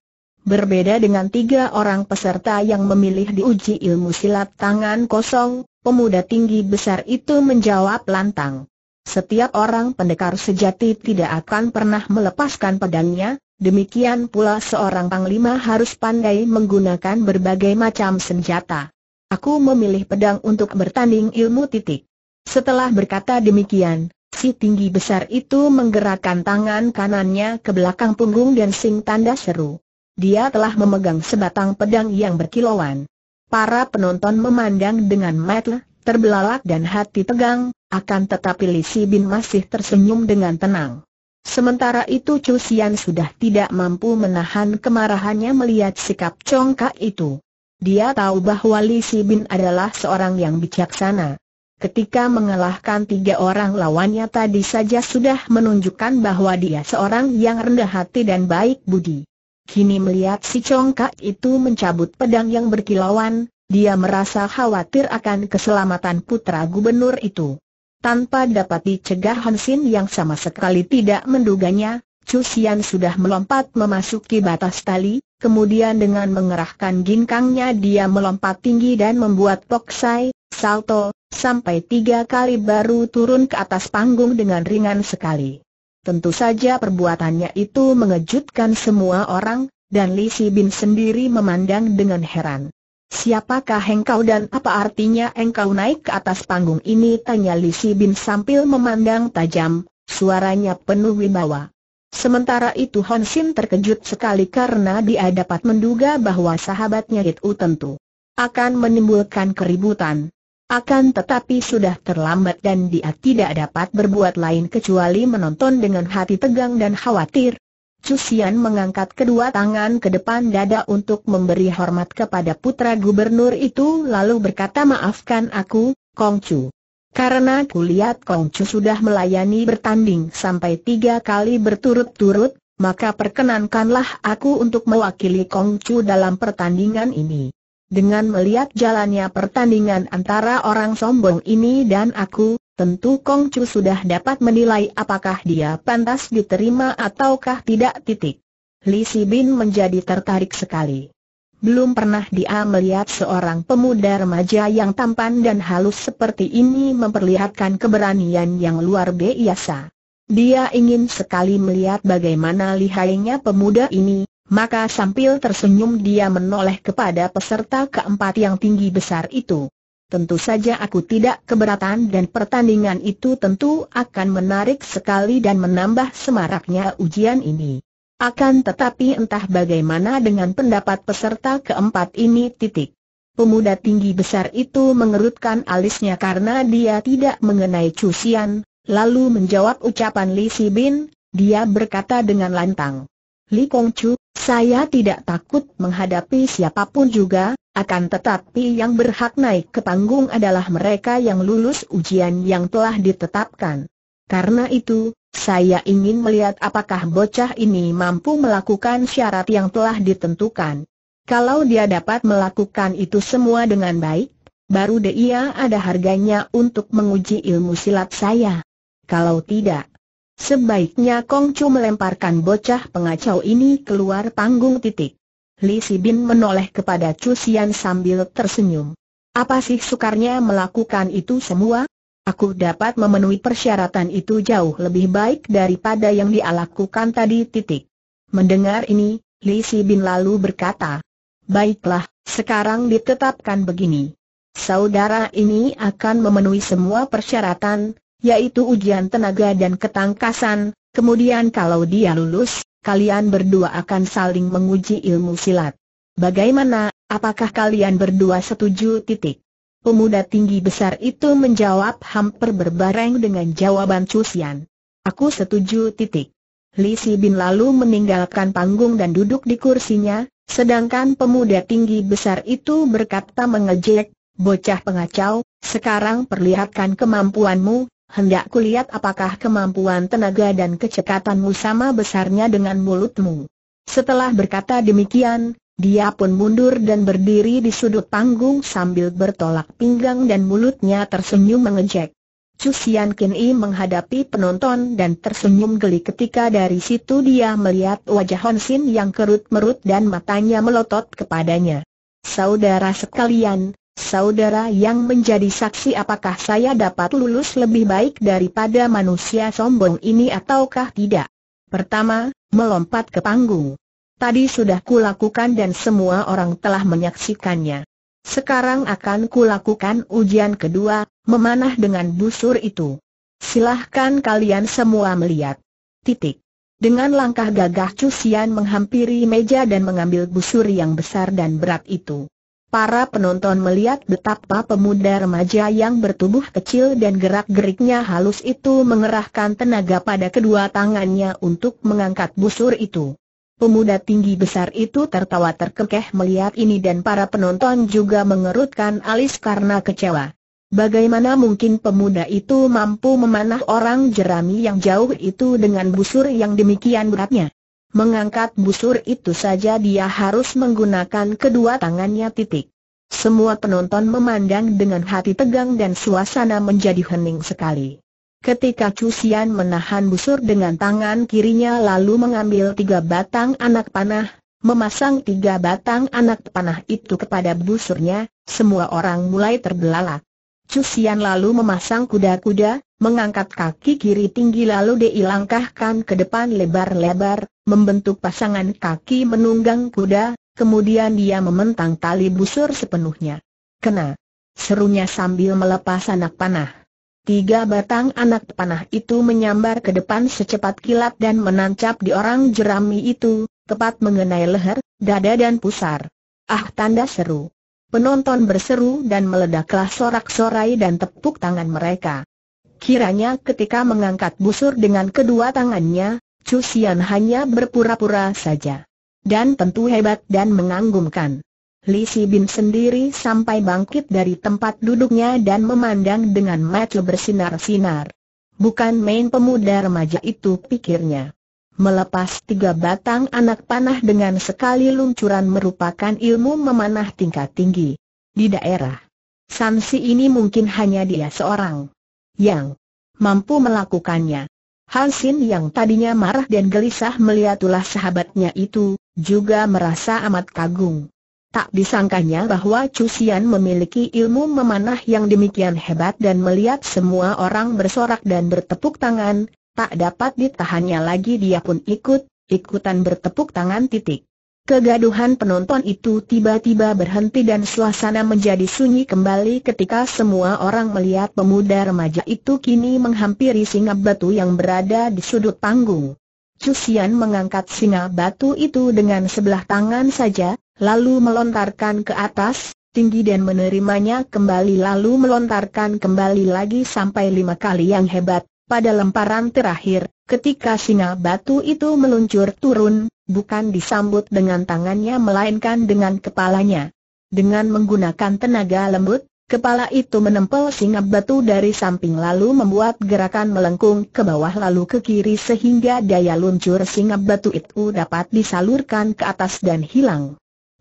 Berbeda dengan tiga orang peserta yang memilih diuji ilmu silat tangan kosong, pemuda tinggi besar itu menjawab lantang. Setiap orang pendekar sejati tidak akan pernah melepaskan pedangnya, demikian pula seorang panglima harus pandai menggunakan berbagai macam senjata. Aku memilih pedang untuk bertanding ilmu titik. Setelah berkata demikian, si tinggi besar itu menggerakkan tangan kanannya ke belakang punggung dan sing tanda seru. Dia telah memegang sebatang pedang yang berkilauan. Para penonton memandang dengan mata terbelalak dan hati tegang, akan tetapi Li Bin masih tersenyum dengan tenang. Sementara itu Chu Xian sudah tidak mampu menahan kemarahannya melihat sikap congkak itu. Dia tahu bahwa Li Bin adalah seorang yang bijaksana. Ketika mengalahkan tiga orang lawannya tadi saja sudah menunjukkan bahwa dia seorang yang rendah hati dan baik budi. Kini melihat si congkak itu mencabut pedang yang berkilauan, dia merasa khawatir akan keselamatan putra gubernur itu. Tanpa dapat dicegah Hansin yang sama sekali tidak menduganya, Xian sudah melompat memasuki batas tali, kemudian dengan mengerahkan ginkangnya dia melompat tinggi dan membuat poksai, salto, sampai tiga kali baru turun ke atas panggung dengan ringan sekali. Tentu saja perbuatannya itu mengejutkan semua orang, dan Li Si Bin sendiri memandang dengan heran. Siapakah engkau dan apa artinya engkau naik ke atas panggung ini? Tanya Li Si Bin sambil memandang tajam, suaranya penuh wibawa. Sementara itu Hon Sin terkejut sekali karena dia dapat menduga bahwa sahabatnya itu tentu akan menimbulkan keributan. Akan tetapi sudah terlambat dan dia tidak dapat berbuat lain kecuali menonton dengan hati tegang dan khawatir. Cusian mengangkat kedua tangan ke depan dada untuk memberi hormat kepada putra gubernur itu lalu berkata maafkan aku, Kongcu. Karena kulihat Kongcu sudah melayani bertanding sampai tiga kali berturut-turut, maka perkenankanlah aku untuk mewakili Kongcu dalam pertandingan ini. Dengan melihat jalannya pertandingan antara orang sombong ini dan aku, tentu Kong Chu sudah dapat menilai apakah dia pantas diterima ataukah tidak titik. Li Bin menjadi tertarik sekali. Belum pernah dia melihat seorang pemuda remaja yang tampan dan halus seperti ini memperlihatkan keberanian yang luar biasa. Dia ingin sekali melihat bagaimana lihainya pemuda ini, maka sambil tersenyum dia menoleh kepada peserta keempat yang tinggi besar itu. Tentu saja aku tidak keberatan dan pertandingan itu tentu akan menarik sekali dan menambah semaraknya ujian ini. Akan tetapi entah bagaimana dengan pendapat peserta keempat ini titik. Pemuda tinggi besar itu mengerutkan alisnya karena dia tidak mengenai cusian, lalu menjawab ucapan Li Sibin, dia berkata dengan lantang. Li Chu, saya tidak takut menghadapi siapapun juga, akan tetapi yang berhak naik ke panggung adalah mereka yang lulus ujian yang telah ditetapkan. Karena itu, saya ingin melihat apakah bocah ini mampu melakukan syarat yang telah ditentukan. Kalau dia dapat melakukan itu semua dengan baik, baru dia ada harganya untuk menguji ilmu silat saya. Kalau tidak, Sebaiknya Kong Chu melemparkan bocah pengacau ini keluar panggung titik. Li Bin menoleh kepada Chu Xian sambil tersenyum. Apa sih sukarnya melakukan itu semua? Aku dapat memenuhi persyaratan itu jauh lebih baik daripada yang dia lakukan tadi titik. Mendengar ini, Li Bin lalu berkata, Baiklah, sekarang ditetapkan begini. Saudara ini akan memenuhi semua persyaratan, yaitu ujian tenaga dan ketangkasan, kemudian kalau dia lulus, kalian berdua akan saling menguji ilmu silat. Bagaimana, apakah kalian berdua setuju titik? Pemuda tinggi besar itu menjawab hampir berbareng dengan jawaban Cusian. Aku setuju titik. Li Si Bin lalu meninggalkan panggung dan duduk di kursinya, sedangkan pemuda tinggi besar itu berkata mengejek, bocah pengacau, sekarang perlihatkan kemampuanmu, hendak kulihat apakah kemampuan tenaga dan kecekatanmu sama besarnya dengan mulutmu. Setelah berkata demikian, dia pun mundur dan berdiri di sudut panggung sambil bertolak pinggang dan mulutnya tersenyum mengejek. Cusian Kin'i menghadapi penonton dan tersenyum geli ketika dari situ dia melihat wajah Sin yang kerut merut dan matanya melotot kepadanya. Saudara sekalian, Saudara yang menjadi saksi apakah saya dapat lulus lebih baik daripada manusia sombong ini ataukah tidak? Pertama, melompat ke panggung. Tadi sudah kulakukan dan semua orang telah menyaksikannya. Sekarang akan kulakukan ujian kedua, memanah dengan busur itu. Silahkan kalian semua melihat. Titik. Dengan langkah gagah Cusian menghampiri meja dan mengambil busur yang besar dan berat itu. Para penonton melihat betapa pemuda remaja yang bertubuh kecil dan gerak-geriknya halus itu mengerahkan tenaga pada kedua tangannya untuk mengangkat busur itu. Pemuda tinggi besar itu tertawa terkekeh melihat ini dan para penonton juga mengerutkan alis karena kecewa. Bagaimana mungkin pemuda itu mampu memanah orang jerami yang jauh itu dengan busur yang demikian beratnya? Mengangkat busur itu saja dia harus menggunakan kedua tangannya titik. Semua penonton memandang dengan hati tegang dan suasana menjadi hening sekali. Ketika Cusian menahan busur dengan tangan kirinya lalu mengambil tiga batang anak panah, memasang tiga batang anak panah itu kepada busurnya, semua orang mulai terbelalak. Cusian lalu memasang kuda-kuda, mengangkat kaki kiri tinggi lalu diilangkahkan ke depan lebar-lebar, membentuk pasangan kaki menunggang kuda, kemudian dia mementang tali busur sepenuhnya. Kena! Serunya sambil melepas anak panah. Tiga batang anak panah itu menyambar ke depan secepat kilat dan menancap di orang jerami itu, tepat mengenai leher, dada dan pusar. Ah tanda seru! Penonton berseru dan meledaklah sorak-sorai dan tepuk tangan mereka. Kiranya ketika mengangkat busur dengan kedua tangannya, Xian hanya berpura-pura saja. Dan tentu hebat dan mengagumkan. Li Si Bin sendiri sampai bangkit dari tempat duduknya dan memandang dengan mata bersinar-sinar. Bukan main pemuda remaja itu pikirnya. Melepas tiga batang anak panah dengan sekali luncuran merupakan ilmu memanah tingkat tinggi. Di daerah Sansi ini mungkin hanya dia seorang yang mampu melakukannya. Hansin yang tadinya marah dan gelisah melihat ulah sahabatnya itu, juga merasa amat kagum. Tak disangkanya bahwa Cusian memiliki ilmu memanah yang demikian hebat dan melihat semua orang bersorak dan bertepuk tangan, Tak dapat ditahannya lagi dia pun ikut, ikutan bertepuk tangan titik. Kegaduhan penonton itu tiba-tiba berhenti dan suasana menjadi sunyi kembali ketika semua orang melihat pemuda remaja itu kini menghampiri singa batu yang berada di sudut panggung. Cusian mengangkat singa batu itu dengan sebelah tangan saja, lalu melontarkan ke atas, tinggi dan menerimanya kembali lalu melontarkan kembali lagi sampai lima kali yang hebat, pada lemparan terakhir, ketika singa batu itu meluncur turun, bukan disambut dengan tangannya melainkan dengan kepalanya. Dengan menggunakan tenaga lembut, kepala itu menempel singa batu dari samping lalu membuat gerakan melengkung ke bawah lalu ke kiri sehingga daya luncur singa batu itu dapat disalurkan ke atas dan hilang.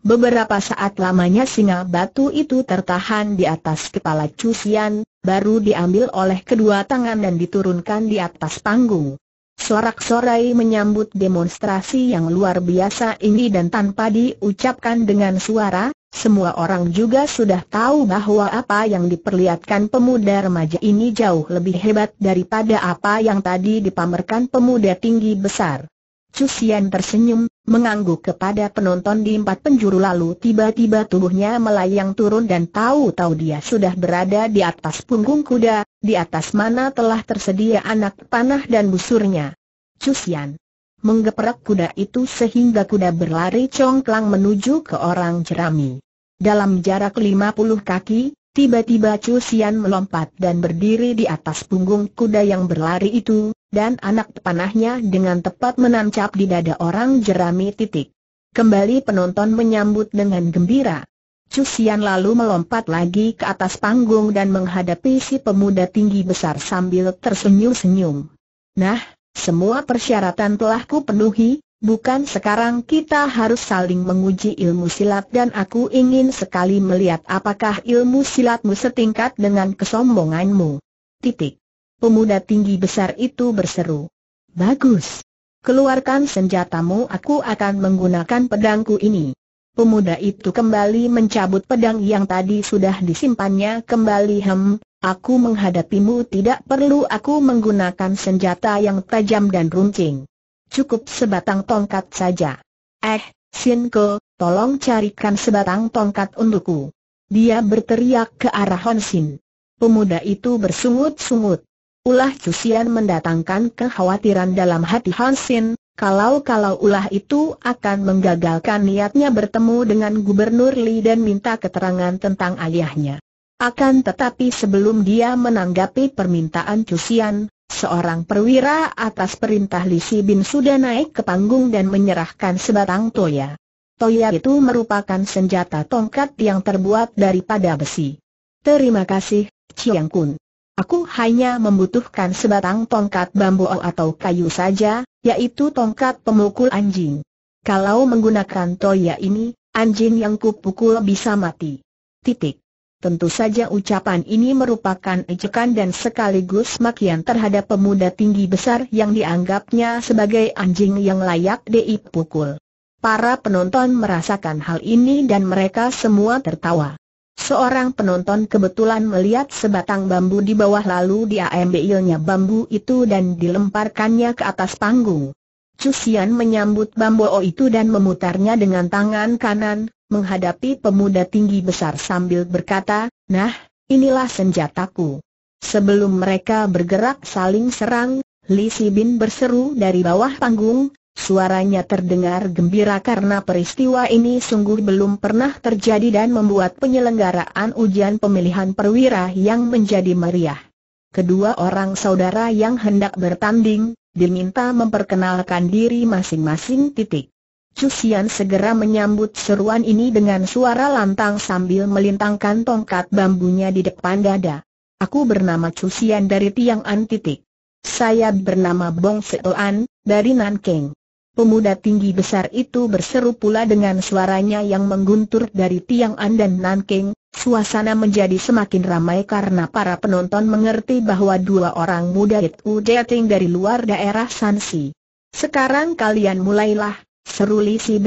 Beberapa saat lamanya singa batu itu tertahan di atas kepala Cusian, baru diambil oleh kedua tangan dan diturunkan di atas panggung. Sorak-sorai menyambut demonstrasi yang luar biasa ini dan tanpa diucapkan dengan suara, semua orang juga sudah tahu bahwa apa yang diperlihatkan pemuda remaja ini jauh lebih hebat daripada apa yang tadi dipamerkan pemuda tinggi besar. Cusian tersenyum, mengangguk kepada penonton di empat penjuru lalu tiba-tiba tubuhnya melayang turun dan tahu-tahu dia sudah berada di atas punggung kuda, di atas mana telah tersedia anak panah dan busurnya. Cusian menggeprek kuda itu sehingga kuda berlari congklang menuju ke orang jerami. Dalam jarak 50 kaki, Tiba-tiba Chu Xian melompat dan berdiri di atas punggung kuda yang berlari itu, dan anak panahnya dengan tepat menancap di dada orang jerami titik. Kembali penonton menyambut dengan gembira. Chu Xian lalu melompat lagi ke atas panggung dan menghadapi si pemuda tinggi besar sambil tersenyum-senyum. Nah, semua persyaratan telah kupenuhi, Bukan sekarang kita harus saling menguji ilmu silat dan aku ingin sekali melihat apakah ilmu silatmu setingkat dengan kesombonganmu. Titik. Pemuda tinggi besar itu berseru. Bagus. Keluarkan senjatamu aku akan menggunakan pedangku ini. Pemuda itu kembali mencabut pedang yang tadi sudah disimpannya kembali hem, aku menghadapimu tidak perlu aku menggunakan senjata yang tajam dan runcing cukup sebatang tongkat saja. Eh, Sinko, tolong carikan sebatang tongkat untukku. Dia berteriak ke arah Honsin. Pemuda itu bersungut-sungut. Ulah Cusian mendatangkan kekhawatiran dalam hati Honsin, kalau-kalau ulah itu akan menggagalkan niatnya bertemu dengan Gubernur Li dan minta keterangan tentang ayahnya. Akan tetapi sebelum dia menanggapi permintaan Cusian, Seorang perwira atas perintah Lisi Bin sudah naik ke panggung dan menyerahkan sebatang toya. Toya itu merupakan senjata tongkat yang terbuat daripada besi. Terima kasih, Chiang Kun. Aku hanya membutuhkan sebatang tongkat bambu atau kayu saja, yaitu tongkat pemukul anjing. Kalau menggunakan toya ini, anjing yang kupukul bisa mati. Titik. Tentu saja ucapan ini merupakan ejekan dan sekaligus makian terhadap pemuda tinggi besar yang dianggapnya sebagai anjing yang layak diipukul. Para penonton merasakan hal ini dan mereka semua tertawa. Seorang penonton kebetulan melihat sebatang bambu di bawah lalu diambilnya bambu itu dan dilemparkannya ke atas panggung. Cusian menyambut bambu itu dan memutarnya dengan tangan kanan, menghadapi pemuda tinggi besar sambil berkata, Nah, inilah senjataku. Sebelum mereka bergerak saling serang, Li Sibin berseru dari bawah panggung, suaranya terdengar gembira karena peristiwa ini sungguh belum pernah terjadi dan membuat penyelenggaraan ujian pemilihan perwira yang menjadi meriah. Kedua orang saudara yang hendak bertanding, diminta memperkenalkan diri masing-masing titik. Cusian segera menyambut seruan ini dengan suara lantang sambil melintangkan tongkat bambunya di depan dada. Aku bernama Cusian dari Tiang An titik. Saya bernama Bong Seoan, dari Nanking. Pemuda tinggi besar itu berseru pula dengan suaranya yang mengguntur dari Tiang An dan Nanking. suasana menjadi semakin ramai karena para penonton mengerti bahwa dua orang muda itu dating dari luar daerah Sansi. Sekarang kalian mulailah, Seru Li Si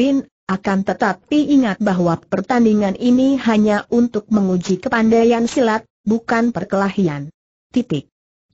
akan tetapi ingat bahwa pertandingan ini hanya untuk menguji kepandaian silat, bukan perkelahian. Titik.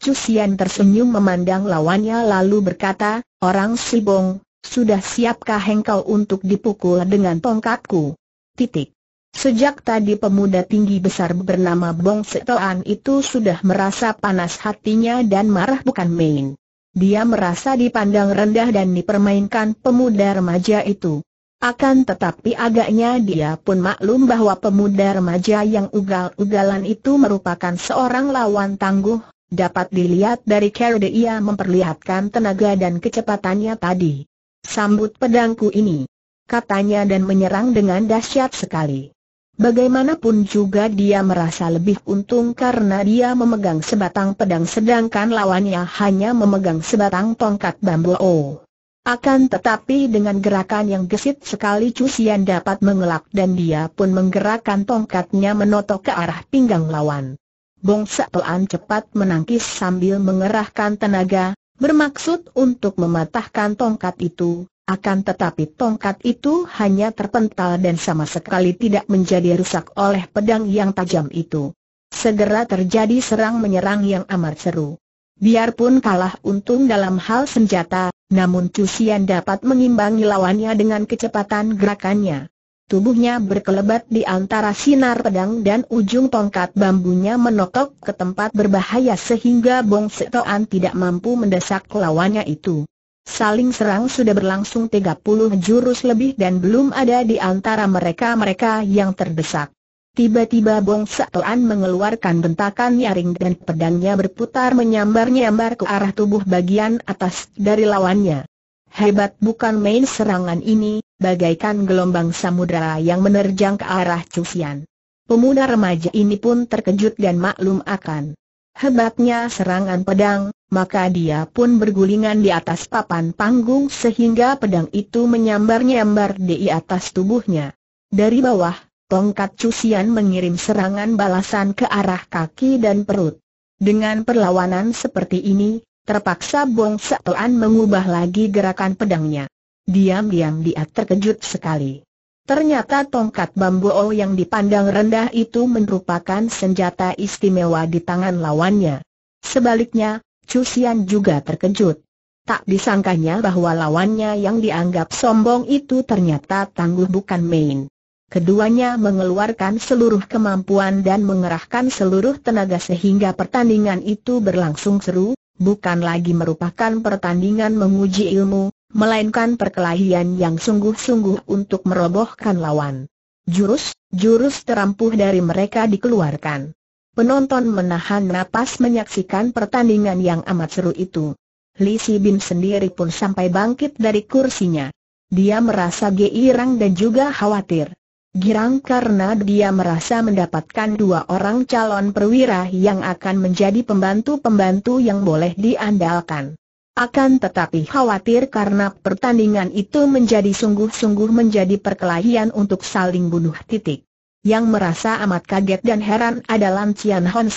Cusian tersenyum memandang lawannya lalu berkata, Orang Sibong, sudah siapkah engkau untuk dipukul dengan tongkatku? Titik. Sejak tadi pemuda tinggi besar bernama Bong Setoan itu sudah merasa panas hatinya dan marah bukan main. Dia merasa dipandang rendah dan dipermainkan pemuda remaja itu. Akan tetapi agaknya dia pun maklum bahwa pemuda remaja yang ugal-ugalan itu merupakan seorang lawan tangguh, dapat dilihat dari cara dia memperlihatkan tenaga dan kecepatannya tadi. Sambut pedangku ini, katanya dan menyerang dengan dahsyat sekali. Bagaimanapun juga dia merasa lebih untung karena dia memegang sebatang pedang sedangkan lawannya hanya memegang sebatang tongkat bambu. Oh. Akan tetapi dengan gerakan yang gesit sekali Cusian dapat mengelak dan dia pun menggerakkan tongkatnya menotok ke arah pinggang lawan. Bongsa Pelan cepat menangkis sambil mengerahkan tenaga, bermaksud untuk mematahkan tongkat itu, akan tetapi tongkat itu hanya terpental dan sama sekali tidak menjadi rusak oleh pedang yang tajam itu. Segera terjadi serang menyerang yang amat seru. Biarpun kalah untung dalam hal senjata, namun Cusian dapat mengimbangi lawannya dengan kecepatan gerakannya. Tubuhnya berkelebat di antara sinar pedang dan ujung tongkat bambunya menokok ke tempat berbahaya sehingga Bong Setoan tidak mampu mendesak lawannya itu. Saling serang sudah berlangsung 30 jurus lebih dan belum ada di antara mereka-mereka yang terdesak. Tiba-tiba Bong Satoan mengeluarkan bentakan nyaring dan pedangnya berputar menyambar-nyambar ke arah tubuh bagian atas dari lawannya. Hebat bukan main serangan ini, bagaikan gelombang samudera yang menerjang ke arah Cusian. Pemuda remaja ini pun terkejut dan maklum akan Hebatnya serangan pedang, maka dia pun bergulingan di atas papan panggung sehingga pedang itu menyambar-nyambar di atas tubuhnya. Dari bawah, tongkat cusian mengirim serangan balasan ke arah kaki dan perut. Dengan perlawanan seperti ini, terpaksa Bong Satoan mengubah lagi gerakan pedangnya. Diam-diam dia terkejut sekali. Ternyata tongkat bambu O yang dipandang rendah itu merupakan senjata istimewa di tangan lawannya. Sebaliknya, Cusian juga terkejut. Tak disangkanya bahwa lawannya yang dianggap sombong itu ternyata tangguh bukan main. Keduanya mengeluarkan seluruh kemampuan dan mengerahkan seluruh tenaga sehingga pertandingan itu berlangsung seru, bukan lagi merupakan pertandingan menguji ilmu, melainkan perkelahian yang sungguh-sungguh untuk merobohkan lawan. Jurus, jurus terampuh dari mereka dikeluarkan. Penonton menahan napas menyaksikan pertandingan yang amat seru itu. Li Si Bin sendiri pun sampai bangkit dari kursinya. Dia merasa girang dan juga khawatir. Girang karena dia merasa mendapatkan dua orang calon perwira yang akan menjadi pembantu-pembantu yang boleh diandalkan. Akan tetapi khawatir karena pertandingan itu menjadi sungguh-sungguh menjadi perkelahian untuk saling bunuh titik. Yang merasa amat kaget dan heran adalah Cian Hon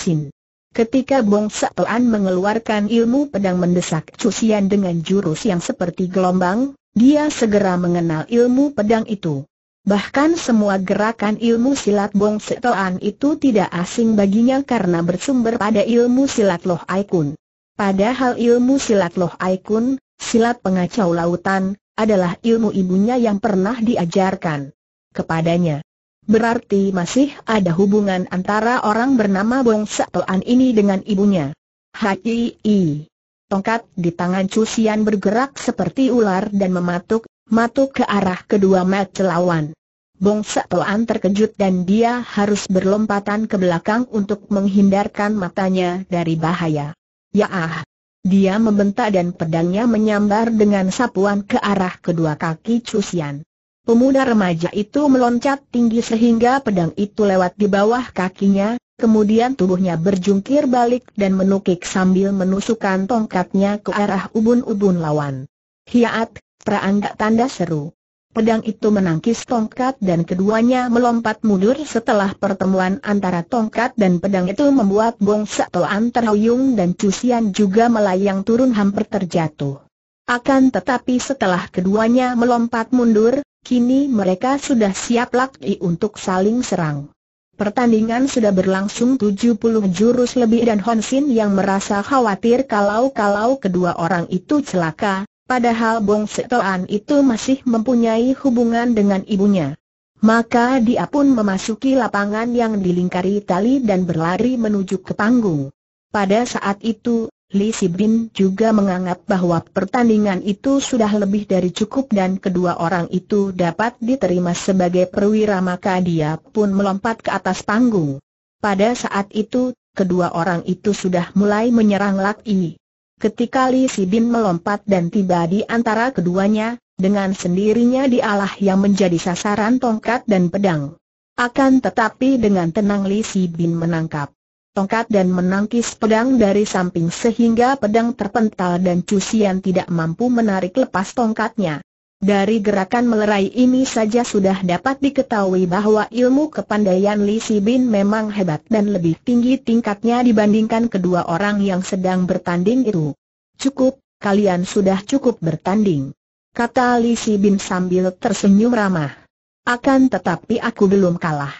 Ketika Bong Sepelan mengeluarkan ilmu pedang mendesak cucian dengan jurus yang seperti gelombang, dia segera mengenal ilmu pedang itu. Bahkan semua gerakan ilmu silat Bong Setoan itu tidak asing baginya karena bersumber pada ilmu silat Loh Aikun. Padahal ilmu silat Loh Aikun, silat pengacau lautan, adalah ilmu ibunya yang pernah diajarkan kepadanya. Berarti masih ada hubungan antara orang bernama Bong Satoan ini dengan ibunya. Hii. Tongkat di tangan Cusian bergerak seperti ular dan mematuk, matuk ke arah kedua mat celawan. Bong Satoan terkejut dan dia harus berlompatan ke belakang untuk menghindarkan matanya dari bahaya. Ya ah! Dia membentak dan pedangnya menyambar dengan sapuan ke arah kedua kaki Cusian. Pemuda remaja itu meloncat tinggi sehingga pedang itu lewat di bawah kakinya, kemudian tubuhnya berjungkir balik dan menukik sambil menusukkan tongkatnya ke arah ubun-ubun lawan. Hiat, perangkat tanda seru. Pedang itu menangkis tongkat dan keduanya melompat mundur setelah pertemuan antara tongkat dan pedang itu membuat Bong Satoan terhuyung dan Cusian juga melayang turun hampir terjatuh. Akan tetapi setelah keduanya melompat mundur, kini mereka sudah siap lagi untuk saling serang. Pertandingan sudah berlangsung 70 jurus lebih dan Honsin yang merasa khawatir kalau-kalau kedua orang itu celaka, Padahal Bong Setoan itu masih mempunyai hubungan dengan ibunya. Maka dia pun memasuki lapangan yang dilingkari tali dan berlari menuju ke panggung. Pada saat itu, Li Sibin juga menganggap bahwa pertandingan itu sudah lebih dari cukup dan kedua orang itu dapat diterima sebagai perwira maka dia pun melompat ke atas panggung. Pada saat itu, kedua orang itu sudah mulai menyerang Lak I. Ketika Li Sibin melompat dan tiba di antara keduanya, dengan sendirinya dialah yang menjadi sasaran tongkat dan pedang. Akan tetapi dengan tenang Li Sibin menangkap tongkat dan menangkis pedang dari samping sehingga pedang terpental dan Cusian tidak mampu menarik lepas tongkatnya. Dari gerakan melerai ini saja sudah dapat diketahui bahwa ilmu kepandaian Li Sibin memang hebat dan lebih tinggi tingkatnya dibandingkan kedua orang yang sedang bertanding itu. Cukup, kalian sudah cukup bertanding. Kata Li Sibin sambil tersenyum ramah. Akan tetapi aku belum kalah.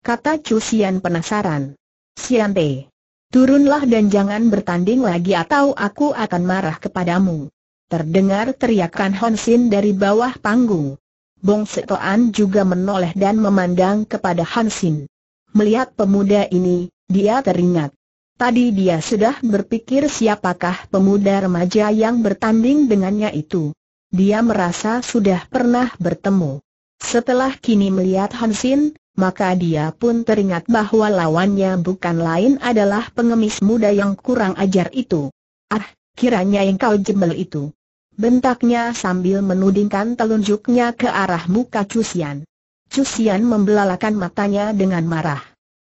Kata Chu Xian penasaran. Xian Te, turunlah dan jangan bertanding lagi atau aku akan marah kepadamu terdengar teriakan Hansin dari bawah panggung. Bong Setoan juga menoleh dan memandang kepada Hansin. Melihat pemuda ini, dia teringat. Tadi dia sudah berpikir siapakah pemuda remaja yang bertanding dengannya itu. Dia merasa sudah pernah bertemu. Setelah kini melihat Hansin, maka dia pun teringat bahwa lawannya bukan lain adalah pengemis muda yang kurang ajar itu. Ah, kiranya yang kau jembel itu bentaknya sambil menudingkan telunjuknya ke arah muka Cusian. Cusian membelalakan matanya dengan marah.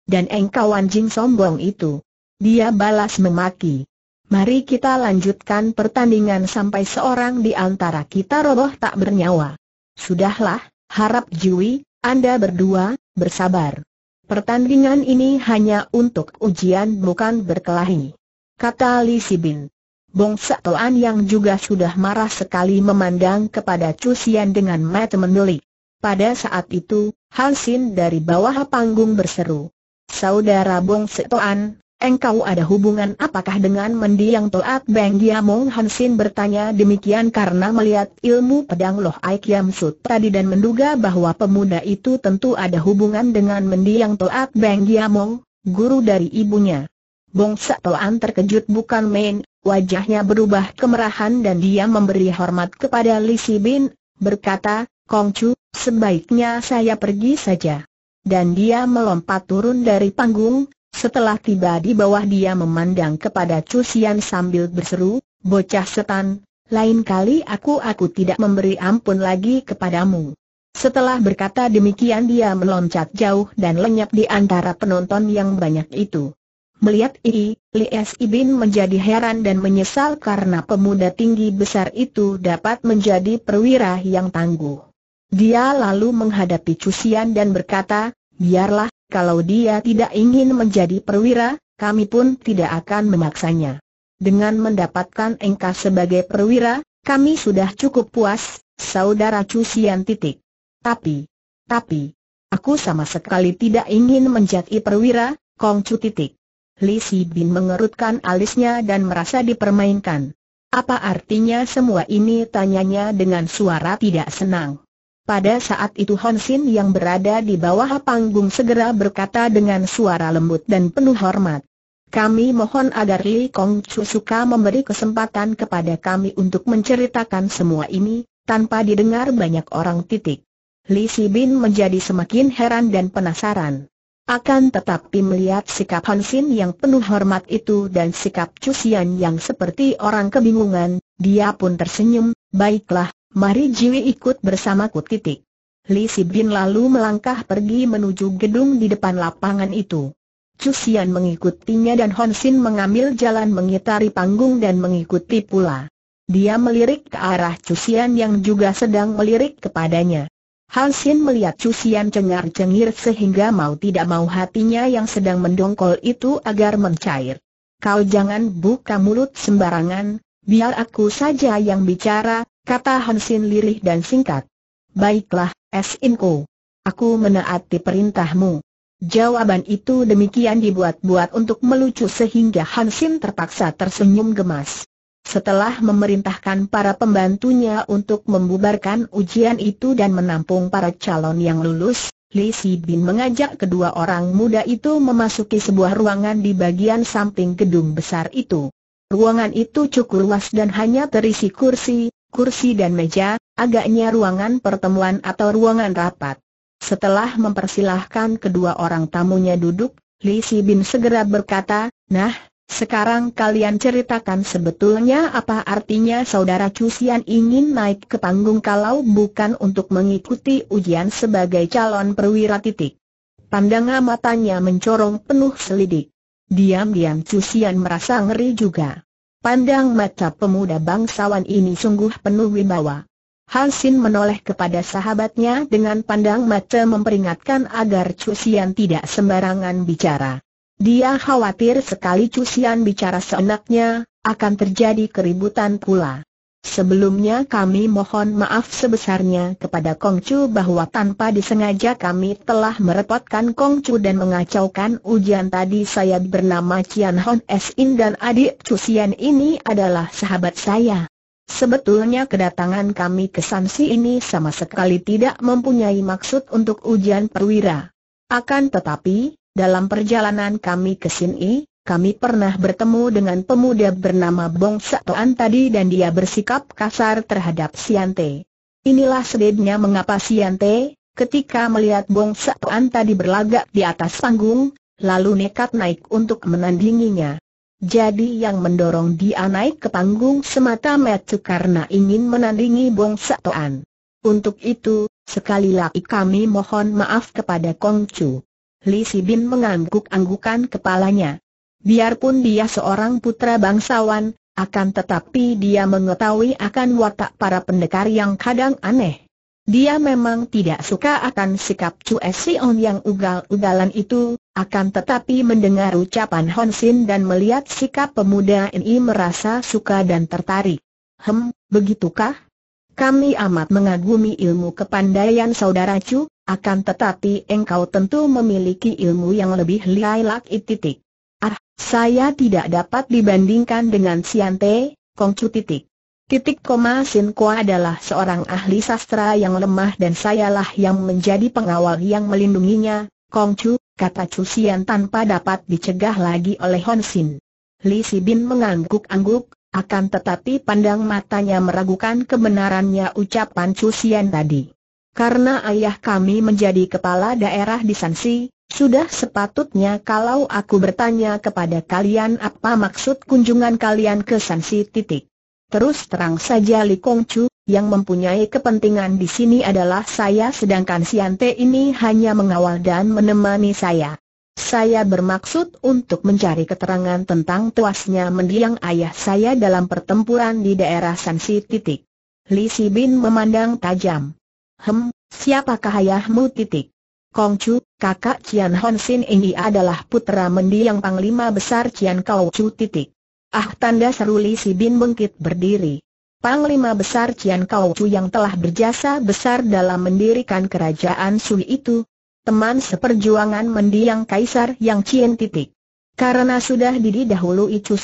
Dan engkau anjing sombong itu. Dia balas memaki. Mari kita lanjutkan pertandingan sampai seorang di antara kita roboh tak bernyawa. Sudahlah, harap Jui, Anda berdua, bersabar. Pertandingan ini hanya untuk ujian bukan berkelahi. Kata Li Sibin. Bongsa Toan yang juga sudah marah sekali memandang kepada Cusian dengan mata mendelik. Pada saat itu, Hansin dari bawah panggung berseru. Saudara Bongsa Toan, engkau ada hubungan apakah dengan mendiang Toat Beng Giamong Hansin bertanya demikian karena melihat ilmu pedang Loh Ai Kiam Sut tadi dan menduga bahwa pemuda itu tentu ada hubungan dengan mendiang Toat Beng Giamong, guru dari ibunya. Bongsa Toan terkejut bukan main, Wajahnya berubah kemerahan dan dia memberi hormat kepada Li Si Bin, berkata, Kongcu, sebaiknya saya pergi saja. Dan dia melompat turun dari panggung, setelah tiba di bawah dia memandang kepada Chu Xian sambil berseru, bocah setan, lain kali aku-aku tidak memberi ampun lagi kepadamu. Setelah berkata demikian dia meloncat jauh dan lenyap di antara penonton yang banyak itu. Melihat ini, Li S. Ibin menjadi heran dan menyesal karena pemuda tinggi besar itu dapat menjadi perwira yang tangguh. Dia lalu menghadapi Cusian dan berkata, biarlah, kalau dia tidak ingin menjadi perwira, kami pun tidak akan memaksanya. Dengan mendapatkan engkau sebagai perwira, kami sudah cukup puas, saudara Cusian titik. Tapi, tapi, aku sama sekali tidak ingin menjadi perwira, Kong Chu titik. Li Si Bin mengerutkan alisnya dan merasa dipermainkan. Apa artinya semua ini tanyanya dengan suara tidak senang. Pada saat itu Hon Sin yang berada di bawah panggung segera berkata dengan suara lembut dan penuh hormat. Kami mohon agar Li Kong Chu suka memberi kesempatan kepada kami untuk menceritakan semua ini, tanpa didengar banyak orang titik. Li Si Bin menjadi semakin heran dan penasaran. Akan tetapi melihat sikap Hansin yang penuh hormat itu dan sikap Cusian yang seperti orang kebingungan, dia pun tersenyum, baiklah, mari Jiwi ikut bersamaku titik. Li Sibin lalu melangkah pergi menuju gedung di depan lapangan itu. Cusian mengikutinya dan Hansin mengambil jalan mengitari panggung dan mengikuti pula. Dia melirik ke arah Cusian yang juga sedang melirik kepadanya. Hansin melihat Chu Xian cengar-cengir sehingga mau tidak mau hatinya yang sedang mendongkol itu agar mencair. Kau jangan buka mulut sembarangan, biar aku saja yang bicara, kata Hansin lirih dan singkat. Baiklah, Sinko. Aku menaati perintahmu. Jawaban itu demikian dibuat-buat untuk melucu sehingga Hansin terpaksa tersenyum gemas. Setelah memerintahkan para pembantunya untuk membubarkan ujian itu dan menampung para calon yang lulus, Li Sibin mengajak kedua orang muda itu memasuki sebuah ruangan di bagian samping gedung besar itu. Ruangan itu cukup luas dan hanya terisi kursi, kursi dan meja, agaknya ruangan pertemuan atau ruangan rapat. Setelah mempersilahkan kedua orang tamunya duduk, Li Sibin segera berkata, Nah, sekarang kalian ceritakan sebetulnya apa artinya saudara Cusian ingin naik ke panggung kalau bukan untuk mengikuti ujian sebagai calon perwira titik. Pandangan matanya mencorong penuh selidik. Diam-diam Cusian merasa ngeri juga. Pandang mata pemuda bangsawan ini sungguh penuh wibawa. Hansin menoleh kepada sahabatnya dengan pandang mata memperingatkan agar Cusian tidak sembarangan bicara. Dia khawatir sekali Cusian bicara seenaknya, akan terjadi keributan pula. Sebelumnya kami mohon maaf sebesarnya kepada Kongcu bahwa tanpa disengaja kami telah merepotkan Kongcu dan mengacaukan ujian tadi saya bernama Cian Hon In dan adik Cusian ini adalah sahabat saya. Sebetulnya kedatangan kami ke Sansi ini sama sekali tidak mempunyai maksud untuk ujian perwira. Akan tetapi, dalam perjalanan kami ke sini, kami pernah bertemu dengan pemuda bernama Bong Satoan tadi dan dia bersikap kasar terhadap Siante. Inilah sedihnya mengapa Siante, ketika melihat Bong Satoan tadi berlagak di atas panggung, lalu nekat naik untuk menandinginya. Jadi yang mendorong dia naik ke panggung semata-mata karena ingin menandingi Bong Satoan. Untuk itu, sekali lagi kami mohon maaf kepada Kongcu. Li Sibin mengangguk-anggukan kepalanya. Biarpun dia seorang putra bangsawan, akan tetapi dia mengetahui akan watak para pendekar yang kadang aneh. Dia memang tidak suka akan sikap Chu Sion yang ugal-ugalan itu, akan tetapi mendengar ucapan Hon Sin dan melihat sikap pemuda ini merasa suka dan tertarik. Hem, begitukah? Kami amat mengagumi ilmu kepandaian saudara Chu, akan tetapi engkau tentu memiliki ilmu yang lebih lihai titik. Ah, saya tidak dapat dibandingkan dengan Siante, Kongcu titik. Titik koma Sin Kua adalah seorang ahli sastra yang lemah dan sayalah yang menjadi pengawal yang melindunginya, Kongcu, kata Chu Sian tanpa dapat dicegah lagi oleh Hon Sin. Li Si Bin mengangguk-angguk, akan tetapi pandang matanya meragukan kebenarannya ucapan Chu Sian tadi. Karena ayah kami menjadi kepala daerah di Sansi, sudah sepatutnya kalau aku bertanya kepada kalian apa maksud kunjungan kalian ke Sansi titik. Terus terang saja Li Chu, yang mempunyai kepentingan di sini adalah saya sedangkan Siante ini hanya mengawal dan menemani saya. Saya bermaksud untuk mencari keterangan tentang tuasnya mendiang ayah saya dalam pertempuran di daerah Sansi titik. Li Sibin memandang tajam. Hem, siapakah ayahmu titik? Chu, kakak Cian Hon Sin ini adalah putra mendiang panglima besar Cian Kau Chu titik. Ah tanda seru Li Si Bin bangkit berdiri. Panglima besar Cian Kau Chu yang telah berjasa besar dalam mendirikan kerajaan Sui itu. Teman seperjuangan mendiang kaisar yang Cian titik. Karena sudah didahului Chu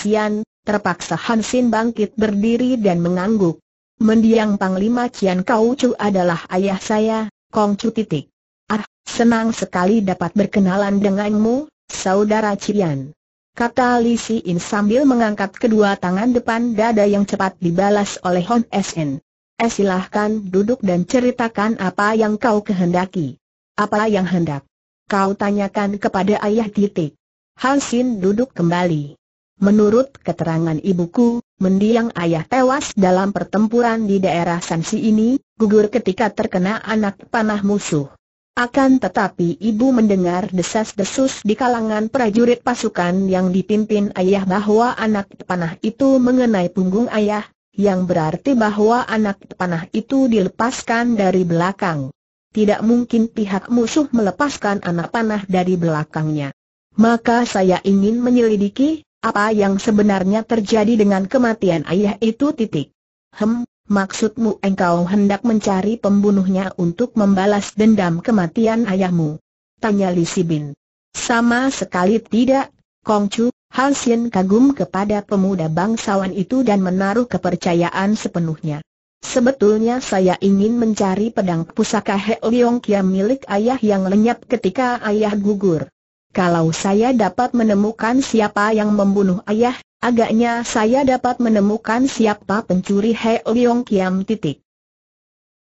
terpaksa Hansin bangkit berdiri dan mengangguk. Mendiang Panglima Cian Kau Chu adalah ayah saya, Kong Chu titik. Ah, senang sekali dapat berkenalan denganmu, saudara Cian. Kata Li In sambil mengangkat kedua tangan depan dada yang cepat dibalas oleh Hon Sen. Eh silahkan duduk dan ceritakan apa yang kau kehendaki. Apa yang hendak? Kau tanyakan kepada ayah titik. Hansin duduk kembali. Menurut keterangan ibuku, mendiang ayah tewas dalam pertempuran di daerah Sansi ini, gugur ketika terkena anak panah musuh. Akan tetapi ibu mendengar desas-desus di kalangan prajurit pasukan yang dipimpin ayah bahwa anak panah itu mengenai punggung ayah, yang berarti bahwa anak panah itu dilepaskan dari belakang. Tidak mungkin pihak musuh melepaskan anak panah dari belakangnya. Maka saya ingin menyelidiki, apa yang sebenarnya terjadi dengan kematian ayah itu titik. Hem, maksudmu engkau hendak mencari pembunuhnya untuk membalas dendam kematian ayahmu? Tanya Li Sibin. Sama sekali tidak, Kong Kongcu, Xian kagum kepada pemuda bangsawan itu dan menaruh kepercayaan sepenuhnya. Sebetulnya saya ingin mencari pedang pusaka He Liong Kiam milik ayah yang lenyap ketika ayah gugur. Kalau saya dapat menemukan siapa yang membunuh ayah, agaknya saya dapat menemukan siapa pencuri Heo Leong Kiam titik.